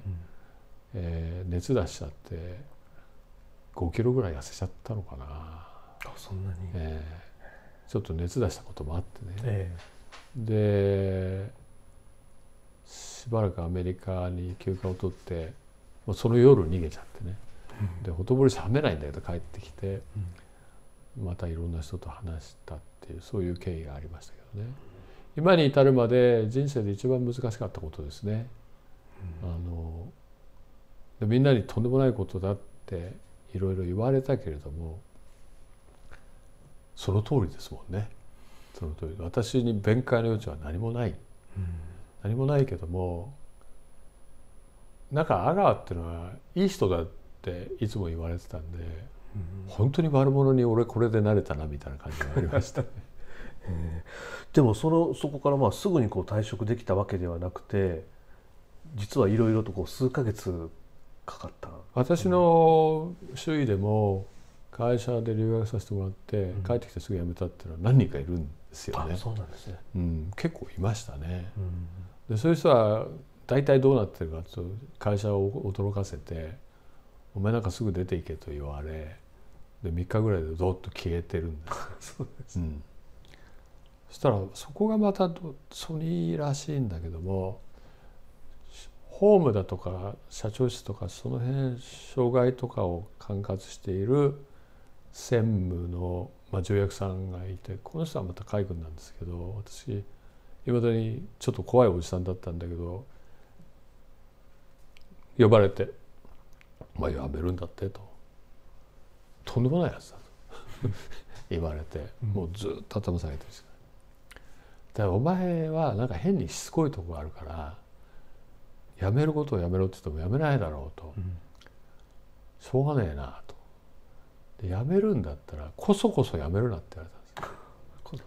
えー、熱出しちゃって5キロぐらい痩せちゃったのかなあそんなに、えー、ちょっと熱出したこともあってね、えでしばらくアメリカに休暇を取ってその夜逃げちゃってね、うん、でほとぼり冷めないんだけど帰ってきて。うんまたいろんな人と話したっていうそういう経緯がありましたけどね今に至るまで人生で一番難しかったことですね。うん、あのでみんなにとんでもないことだっていろいろ言われたけれどもその通りですもんねその通り私に弁解の余地は何もない、うん、何もないけどもなんか阿川っていうのはいい人だっていつも言われてたんで。本当に悪者に俺これで慣れたなみたいな感じがありました、ねえー、でもそのそこからまあすぐにこう退職できたわけではなくて実はいろいろとこう数ヶ月かかった私の周囲でも会社で留学させてもらって、帰ってきてすぐ辞めたっていうのは何人かいるんですよね。そうなんですね、うん、結構いましたね。うん、でそういう人は大体どうなってるかと会社を驚かせて「お前なんかすぐ出ていけ」と言われで3日ぐらいでどっと消えてるんです そうです、うん、そしたらそこがまたソニーらしいんだけどもホームだとか社長室とかその辺障害とかを管轄している専務の、まあ、重役さんがいてこの人はまた海軍なんですけど私いまだにちょっと怖いおじさんだったんだけど呼ばれて「まあ辞めるんだって」ととんでもないやつだと 言われて、もうずっと頭下げてるしでお前はなんか変にしつこいとこがあるからやめることをやめろって言ってもやめないだろうと、うん、しょうがねえなとでやめるんだったらこそこそやめるなって言われたんです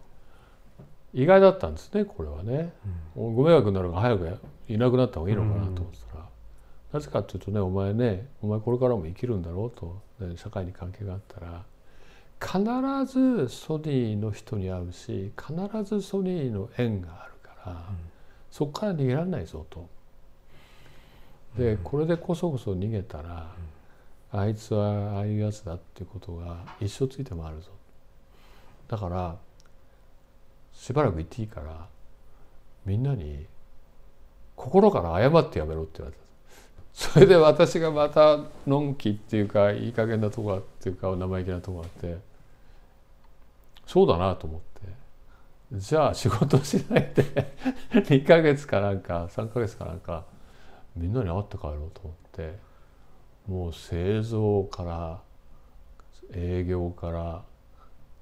意外だったんですねこれはね、うん、ご迷惑になるから早くいなくなった方がいいのかなと思ったら、うん、なぜかっていうとねお前ねお前これからも生きるんだろうと社会に関係があったら必ずソニーの人に会うし必ずソニーの縁があるから、うん、そこから逃げられないぞと。でこれでこそこそ逃げたら、うん、あいつはああいうやつだっていうことが一生ついて回るぞだからしばらく行っていいからみんなに心から謝ってやめろって言われたそれで私がまたのんきっていうかいい加減なとこっていうか生意気なとこがあってそうだなと思ってじゃあ仕事しないで2 ヶ月かなんか3ヶ月かなんかみんなに会って帰ろうと思ってもう製造から営業から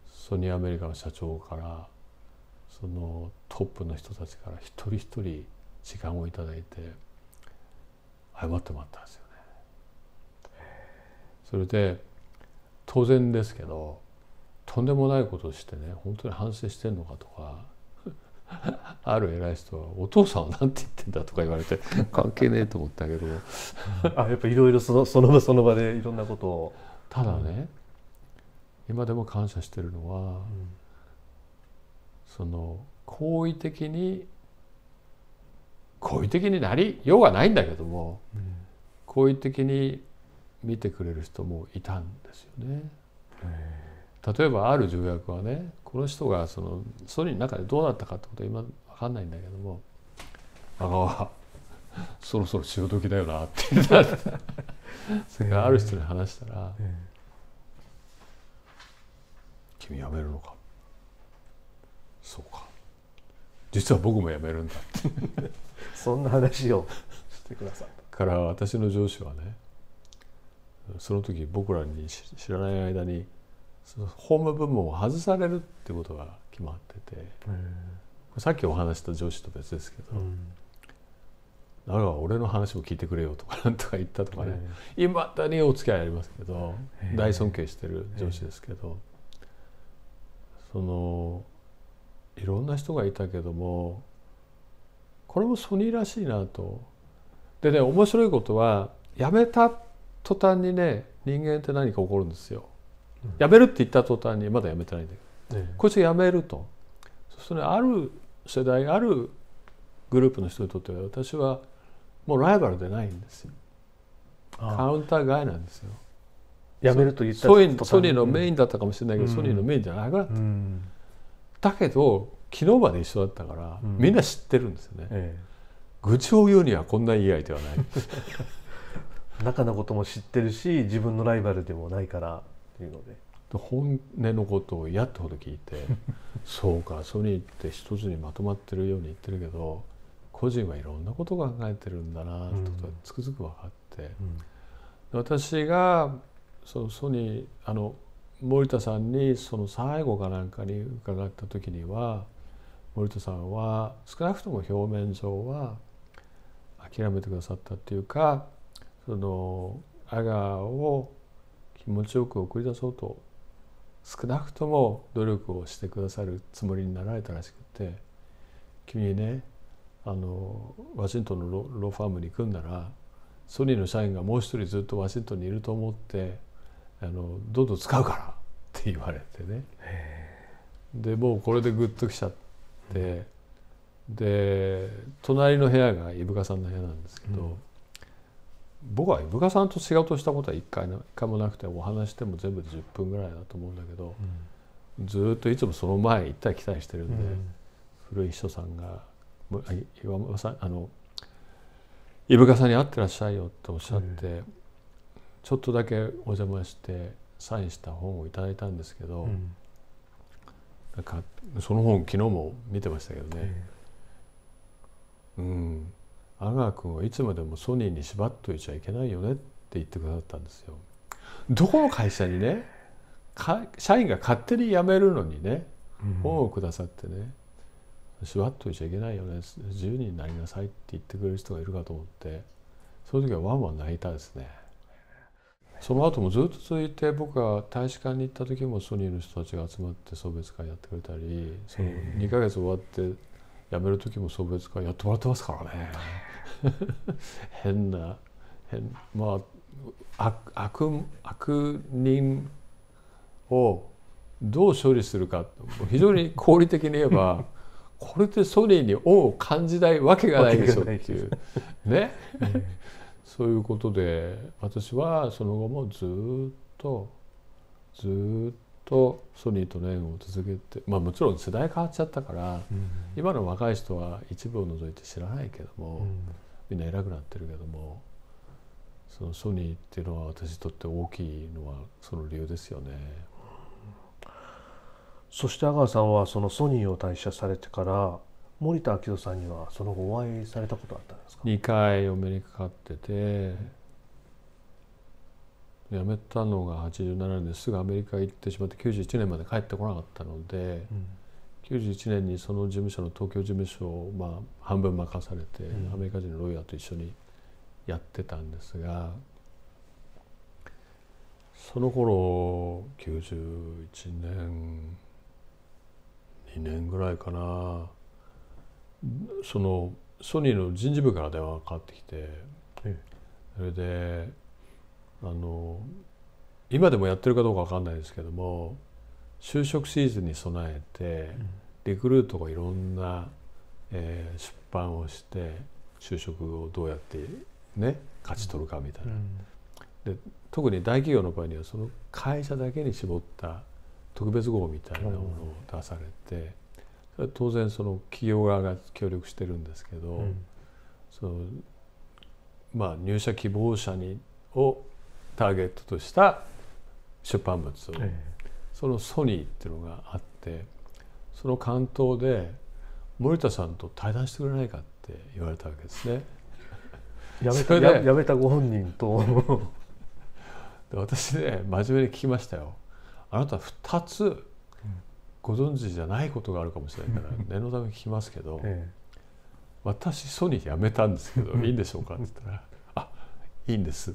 ソニーアメリカの社長からそのトップの人たちから一人一人時間をいただいて。謝ってもらったんですよね。それで当然ですけどとんでもないことをしてね本当に反省してんのかとか ある偉い人は「お父さんは何て言ってんだ」とか言われて 関係ねえと思ったけどあやっぱいろいろそのその場その場でいろんなことをただね、うん、今でも感謝してるのは、うん、その好意的に好意的になりようがないんだけども、うん、好意的に見てくれる人もいたんですよね。例えばある条約はねこの人がそのソニーの中でどうなったかってことは今分かんないんだけども「あのそろそろ潮時だよな」って言ったそれがある人に話したら「君辞めるのかそうか実は僕も辞めるんだ」ってそんな話をしてくださいから私の上司はねその時僕らに知らない間に法務部門を外されるってことが決まっててさっきお話した上司と別ですけど、だから俺の話も聞いてくれよとか なんとか言ったとかねいまだにお付き合いありますけど大尊敬してる上司ですけどそのいろんな人がいたけどもこれもソニーらしいなと。でね面白いことはやめた途端にね人間って何か起こるんですよ。やめるって言った途端にまだやめてないんだけど、こいつやめると。そうすると、ね、ある世代あるグループの人にとっては私はもうライバルでないんですよ。カウンター外なんですよ。やめると言ったソニーのメインだったかもしれないけど、うん、ソニーのメインじゃなくなった。うん、だけど昨日まで一緒だったから、うん、みんな知ってるんですよね、ええ、愚痴を言うにはこんないい相手はない 中のことも知ってるし自分のライバルでもないからっていうので本音のことをやっとほど聞いて そうかソニーって一つにまとまってるように言ってるけど個人はいろんなことを考えてるんだなってことがつくづく分かって、うん、私がそのソニーあの森田さんにその最後かなんかに伺った時には森田さんは少なくとも表面上は諦めてくださったっていうかそのアガを気持ちよく送り出そうと少なくとも努力をしてくださるつもりになられたらしくて君ねあのワシントンのロローファームに行くんならソニーの社員がもう一人ずっとワシントンにいると思ってあのどんどん使うからって言われてねでもうこれでグッときちゃって。、うん、で隣の部屋が伊深さんの部屋なんですけど、うん、僕は伊深さんと仕事したことは一回一回もなくてお話しても全部で10分ぐらいだと思うんだけど、うん、ずっといつもその前行ったり来たりしてるんで、古い秘書さんがあの伊深さんに会ってらっしゃいよっておっしゃって、ちょっとだけお邪魔してサインした本をいただいたんですけど。なんかその本昨日も見てましたけどね、うん、阿川君はいつまでもソニーに縛っといちゃいけないよねって言ってくださったんですよ。どこの会社にね社員が勝手に辞めるのにね本をくださってね縛っといちゃいけないよね自由になりなさいって言ってくれる人がいるかと思ってその時はワンワン泣いたですね。その後もずっと続いて僕が大使館に行った時もソニーの人たちが集まって送別会やってくれたりその2か月終わって辞める時も送別会やってもらってますからね変な変まあ悪悪人をどう処理するか非常に効率的に言えば これってソニーに恩を感じないわけがないですよっていう ねそういうことで私はその後もずっとずっとソニーとの縁を続けてまあもちろん世代変わっちゃったから、うん、今の若い人は一部を除いて知らないけども、うん、みんな偉くなってるけどもそのソニーっていうのは私にとって大きいのはその理由ですよね。そして阿川さんはそのソニーを退社されてから森田明夫さんにはその後お会いされたことあったんですか2回お目にかかってて辞めたのが87年ですぐアメリカ行ってしまって91年まで帰ってこなかったので、うん、91年にその事務所の東京事務所を、まあ、半分任されて、うん、アメリカ人のロイヤーと一緒にやってたんですがその頃91年2年ぐらいかなそのソニーの人事部から電話がかかってきて、それであの今でもやってるかどうか分かんないですけども就職シーズンに備えてリクルートがいろんな、えー、出版をして就職をどうやってね勝ち取るかみたいな。で特に大企業の場合にはその会社だけに絞った特別号みたいなものを出されて、当然その企業側が協力してるんですけど、うん、そのまあ、入社希望者にをターゲットとした出版物を、えそのソニーっていうのがあってその関東で森田さんと対談してくれないかって言われたわけですね。やめたやめたご本人とで私ね真面目に聞きましたよ。あなた2つご存知じゃないことがあるかもしれないから念のため聞きますけど、ええ、私ソニー辞めたんですけどいいんでしょうかって言ったら「あいいんです」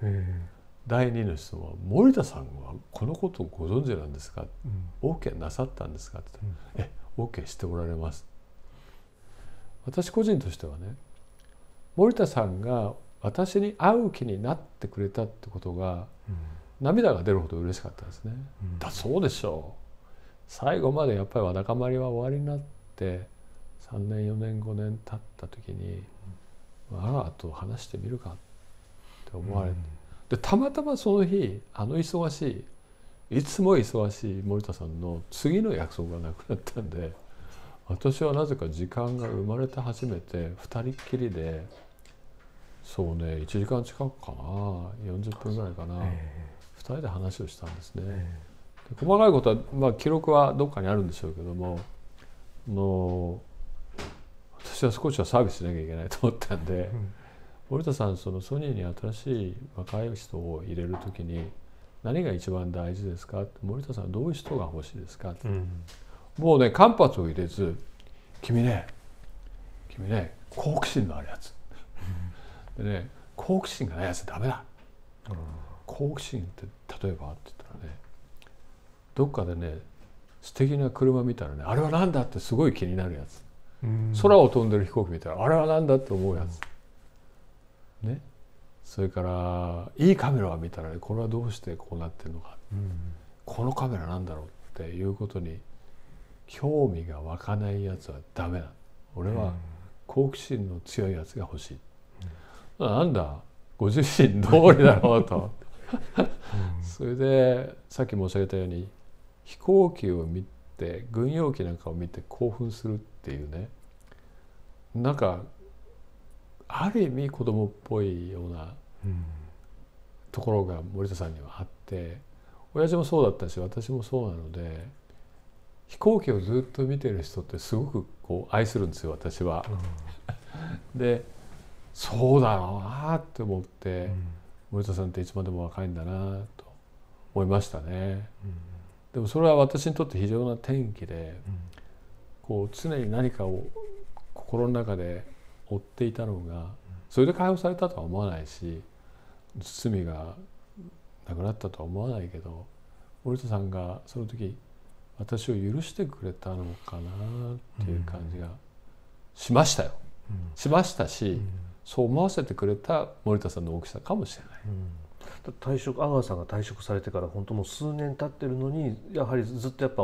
ええ、第二の質問は「森田さんはこのことをご存知なんですか、うん、OK なさったんですか?」って言ったら「うん、え OK しておられます」私個人としてはね森田さんが私に会う気になってくれたってことが、うん、涙が出るほど嬉しかったですね。うん、だそうでしょう最後までやっぱりわだかまりは終わりになって3年4年5年経った時に、あらあと話してみるかって思われて、うん、でたまたまその日あの忙しいいつも忙しい森田さんの次の約束がなくなったんで私はなぜか時間が生まれて初めて2人きりでそうね1時間近くかな40分ぐらいかな、2人で話をしたんですね。えー細かいことは、まあ、記録はどっかにあるんでしょうけどもの私は少しはサービスしなきゃいけないと思ったんで、うん、森田さんそのソニーに新しい若い人を入れる時に何が一番大事ですか森田さんはどういう人が欲しいですかうん、もうね間髪を入れず「君ね君ね好奇心のあるやつ」でね好奇心がないやつダメだ、うん、好奇心って例えばってどっかでね素敵な車見たらねあれは何だってすごい気になるやつ、空を飛んでる飛行機見たらあれは何だって思うやつ、うん、ねそれからいいカメラを見たらねこれはどうしてこうなってるのか、うん、このカメラなんだろうっていうことに興味が湧かないやつはダメだ俺は好奇心の強いやつが欲しい、うん、なんだご自身通りだろうと それでさっき申し上げたように飛行機を見て軍用機なんかを見て興奮するっていうねなんかある意味子供っぽいようなところが森田さんにはあって親父もそうだったし私もそうなので飛行機をずっと見てる人ってすごくこう愛するんですよ私は。でそうだろうなって思って、森田さんっていつまでも若いんだなと思いましたね。うんでもそれは私にとって非常な転機で、こう常に何かを心の中で追っていたのがそれで解放されたとは思わないし罪がなくなったとは思わないけど森田さんがその時私を許してくれたのかなっていう感じがしましたよ。しましたし、そう思わせてくれた森田さんの大きさかもしれない。退職阿川さんが退職されてから本当もう数年経ってるのにやはりずっとやっぱ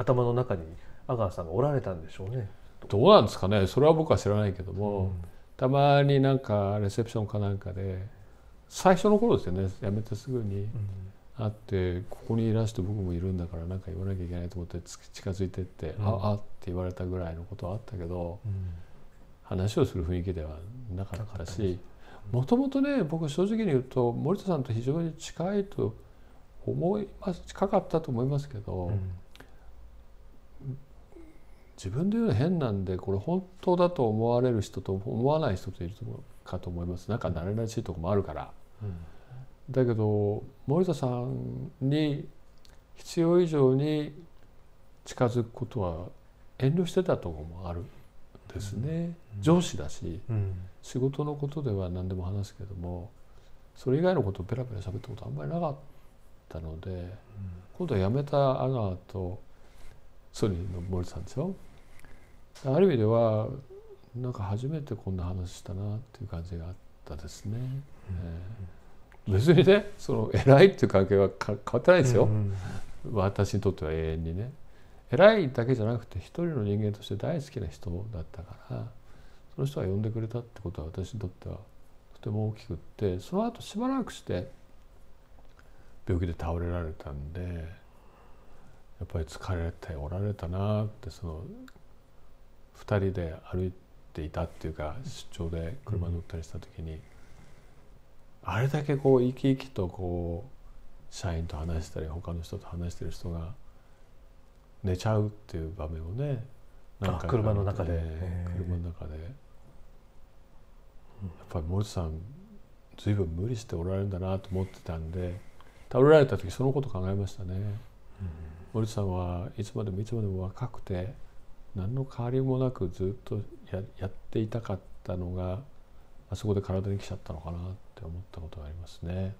頭の中に阿川さんがおられたんでしょうね。どうなんですかねそれは僕は知らないけども、うん、たまになんかレセプションかなんかで最初の頃ですよね辞めてすぐに会って、うん、ここにいらして僕もいるんだから何か言わなきゃいけないと思って近づいてって「うん、ああ」って言われたぐらいのことはあったけど、話をする雰囲気ではなかったし。もともとね僕正直に言うと森田さんと非常に近いと思います近かったと思いますけど、うん、自分で言うの変なんでこれ本当だと思われる人と思わない人といるかと思いますなんか慣れらしいとこもあるから。うん、だけど森田さんに必要以上に近づくことは遠慮してたとこもあるですね、うん、上司だし、うん仕事のことでは何でも話すけどもそれ以外のことをペラペラ喋ったことあんまりなかったので、うん、今度は辞めた阿川とソニーの森さんですよある意味ではなんか初めてこんな話したなっていう感じがあったですね。うん、別にねその偉いっていう関係は変わってないですよ、うんうん、私にとっては永遠にね。偉いだけじゃなくて一人の人間として大好きな人だったから。その人が呼んでくれたってことは私にとってはとても大きくってその後しばらくして病気で倒れられたんでやっぱり疲れておられたなってその2人で歩いていたっていうか出張で車に乗ったりした時に、あれだけこう生き生きとこう社員と話したり他の人と話してる人が寝ちゃうっていう場面をねなんか車の中で、車の中で。やっぱり森さん随分無理しておられるんだなと思ってたんで倒れられた時そのこと考えましたね、うん、森さんはいつまでもいつまでも若くて何の変わりもなくずっとややっていたかったのがあそこで体に来ちゃったのかなって思ったことがありますね。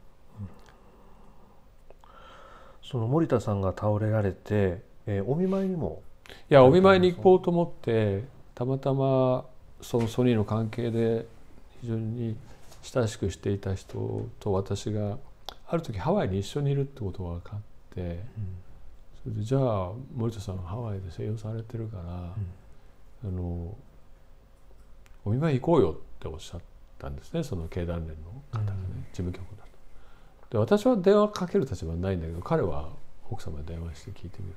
その森田さんが倒れられて、えー、お見舞いにもいやお見舞いに行こうと思ってたまたまそのソニーの関係で非常に親しくしていた人と私がある時ハワイに一緒にいるってことが分かって、うん、それでじゃあ森田さんハワイで静養されてるから、うん、あのお見舞い行こうよっておっしゃったんですねその経団連の方がね、うん、事務局だと。で私は電話かける立場ないんだけど彼は奥様に電話して聞いてみる。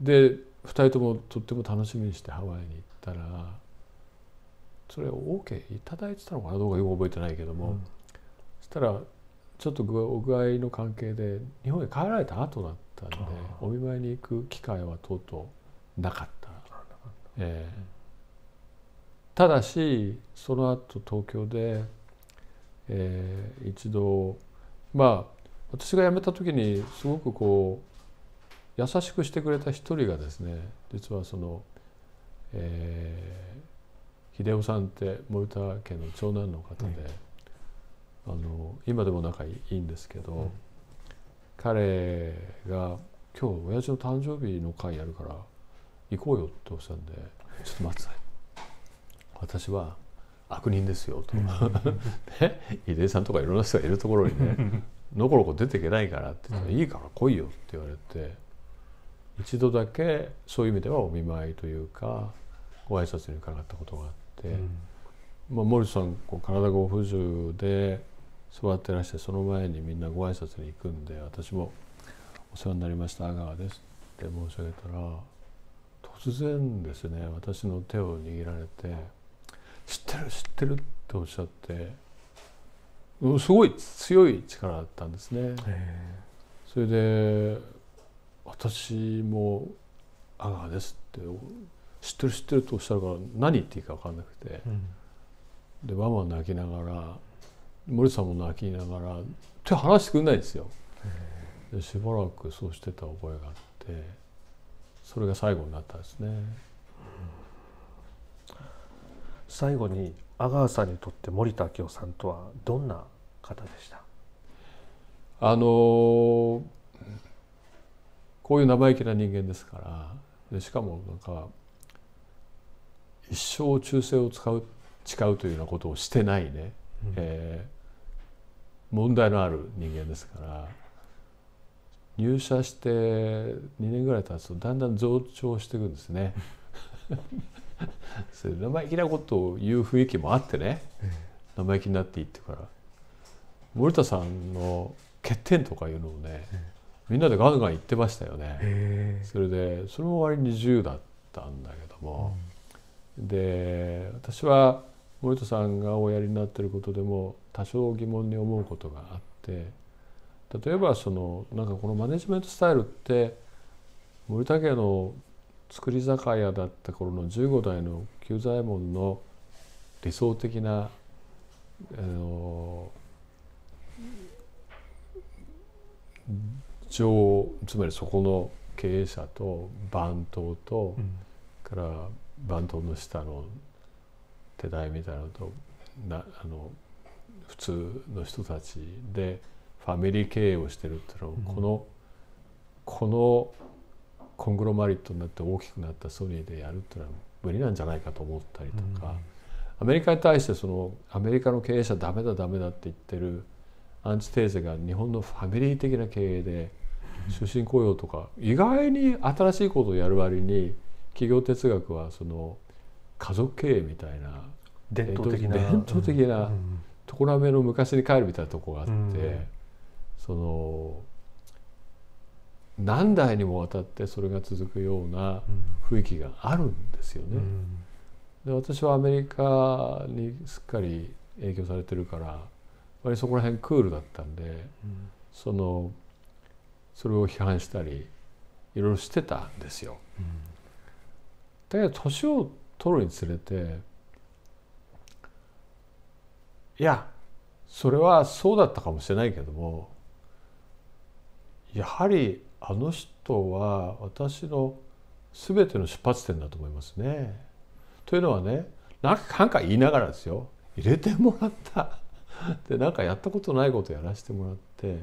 で2人ともとっても楽しみにしてハワイに行ったらそれを OK いただいてたのかなどうかよく覚えてないけども、うん、そしたらちょっとお具合の関係で日本へ帰られた後だったんでお見舞いに行く機会はとうとうなかった。えー、ただしその後東京で、えー、一度まあ私が辞めた時にすごくこう優しくしてくれた一人がですね実はその、えー秀夫さんって森田家の長男の方で、あの今でも仲いいんですけど、彼が「今日親父の誕生日の会やるから行こうよ」っておっしゃんで「ちょっと待ってください私は悪人ですよ」と。ね秀夫さんとかいろんな人がいるところにね のこのこ出ていけないからって言って、いいから来いよ」って言われて一度だけそういう意味ではお見舞いというかご挨拶に伺ったことがあっ、うん、まあ、森さんこう体が不自由で座ってらしてその前にみんなご挨拶に行くんで私も「お世話になりました阿川です」って申し上げたら突然ですね私の手を握られて「知ってる知ってる」っておっしゃってすごい強い力だったんですね。それで私も「阿川です」って知ってる知ってるとおっしゃるから何言っていいか分かんなくて、うん、でママ泣きながら森さんも泣きながら手離してくれないんですよ。でしばらくそうしてた覚えがあってそれが最後になったんですね。うん、最後に阿川さんにとって森田明夫さんとはどんな方でしたあのこういう生意気な人間ですからでしかもなんか一生忠誠を使う誓うというようなことをしてないね、うん、えー、問題のある人間ですから入社して2年ぐらい経つとだんだん増長していくんですね。それ生意気なことを言う雰囲気もあってね生意気になっていってから森田さんの欠点とかいうのをねみんなでガンガン言ってましたよね。それでその割に自由だったんだけども。うんで私は森戸さんがおやりになってることでも多少疑問に思うことがあって例えばそのなんかこのマネジメントスタイルって森田家の造り酒屋だった頃の15代の久左衛門の理想的なあの上つまりそこの経営者と番頭と、うん、からバントの下の手代みたいなのとなあの普通の人たちでファミリー経営をしてるっていうのを、うん、このこのコングロマリットになって大きくなったソニーでやるっていうのは無理なんじゃないかと思ったりとか、うん、アメリカに対してそのアメリカの経営者ダメだダメだって言ってるアンチテーゼが日本のファミリー的な経営で終身雇用とか意外に新しいことをやる割に。企業哲学はその家族経営みたいな伝統的な伝統的な常滑の昔に帰るみたいなとこがあって、うん、その何代にもわたってそれが続くような雰囲気があるんですよね。うん、で私はアメリカにすっかり影響されてるから割とそこら辺クールだったんで、うん、そのそれを批判したりいろいろしてたんですよ。だけど年を取るにつれていやそれはそうだったかもしれないけどもやはりあの人は私の全ての出発点だと思いますね。というのはねなんか言いながらですよ入れてもらった でなんかやったことないことやらせてもらって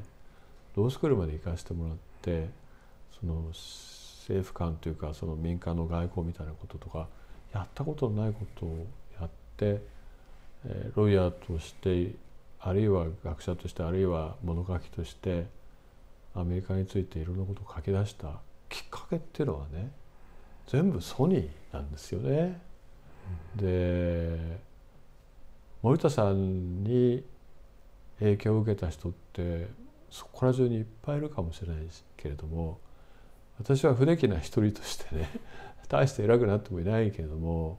ロースクールまで行かせてもらってその政府間というかその民間の外交みたいなこととかやったことのないことをやって、ロイヤーとしてあるいは学者としてあるいは物書きとしてアメリカについていろんなことを書き出したきっかけっていうのはね全部ソニーなんですよね。で森田さんに影響を受けた人ってそこら中にいっぱいいるかもしれないですけれども私は不出来な一人としてね 大して偉くなってもいないけれども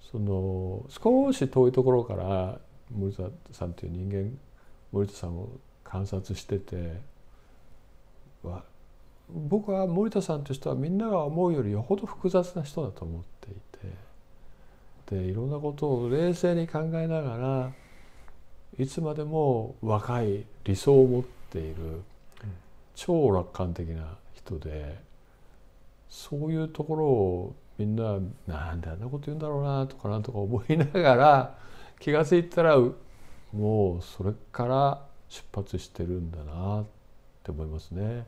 その少し遠いところから森田さんという人間森田さんを観察してて僕は森田さんという人はみんなが思うよりよほど複雑な人だと思っていてでいろんなことを冷静に考えながらいつまでも若い理想を持っている超楽観的な人でそういうところをみんななんであんなこと言うんだろうなとかなんとか思いながら 気が付いたらもうそれから出発してるんだなって思いますね。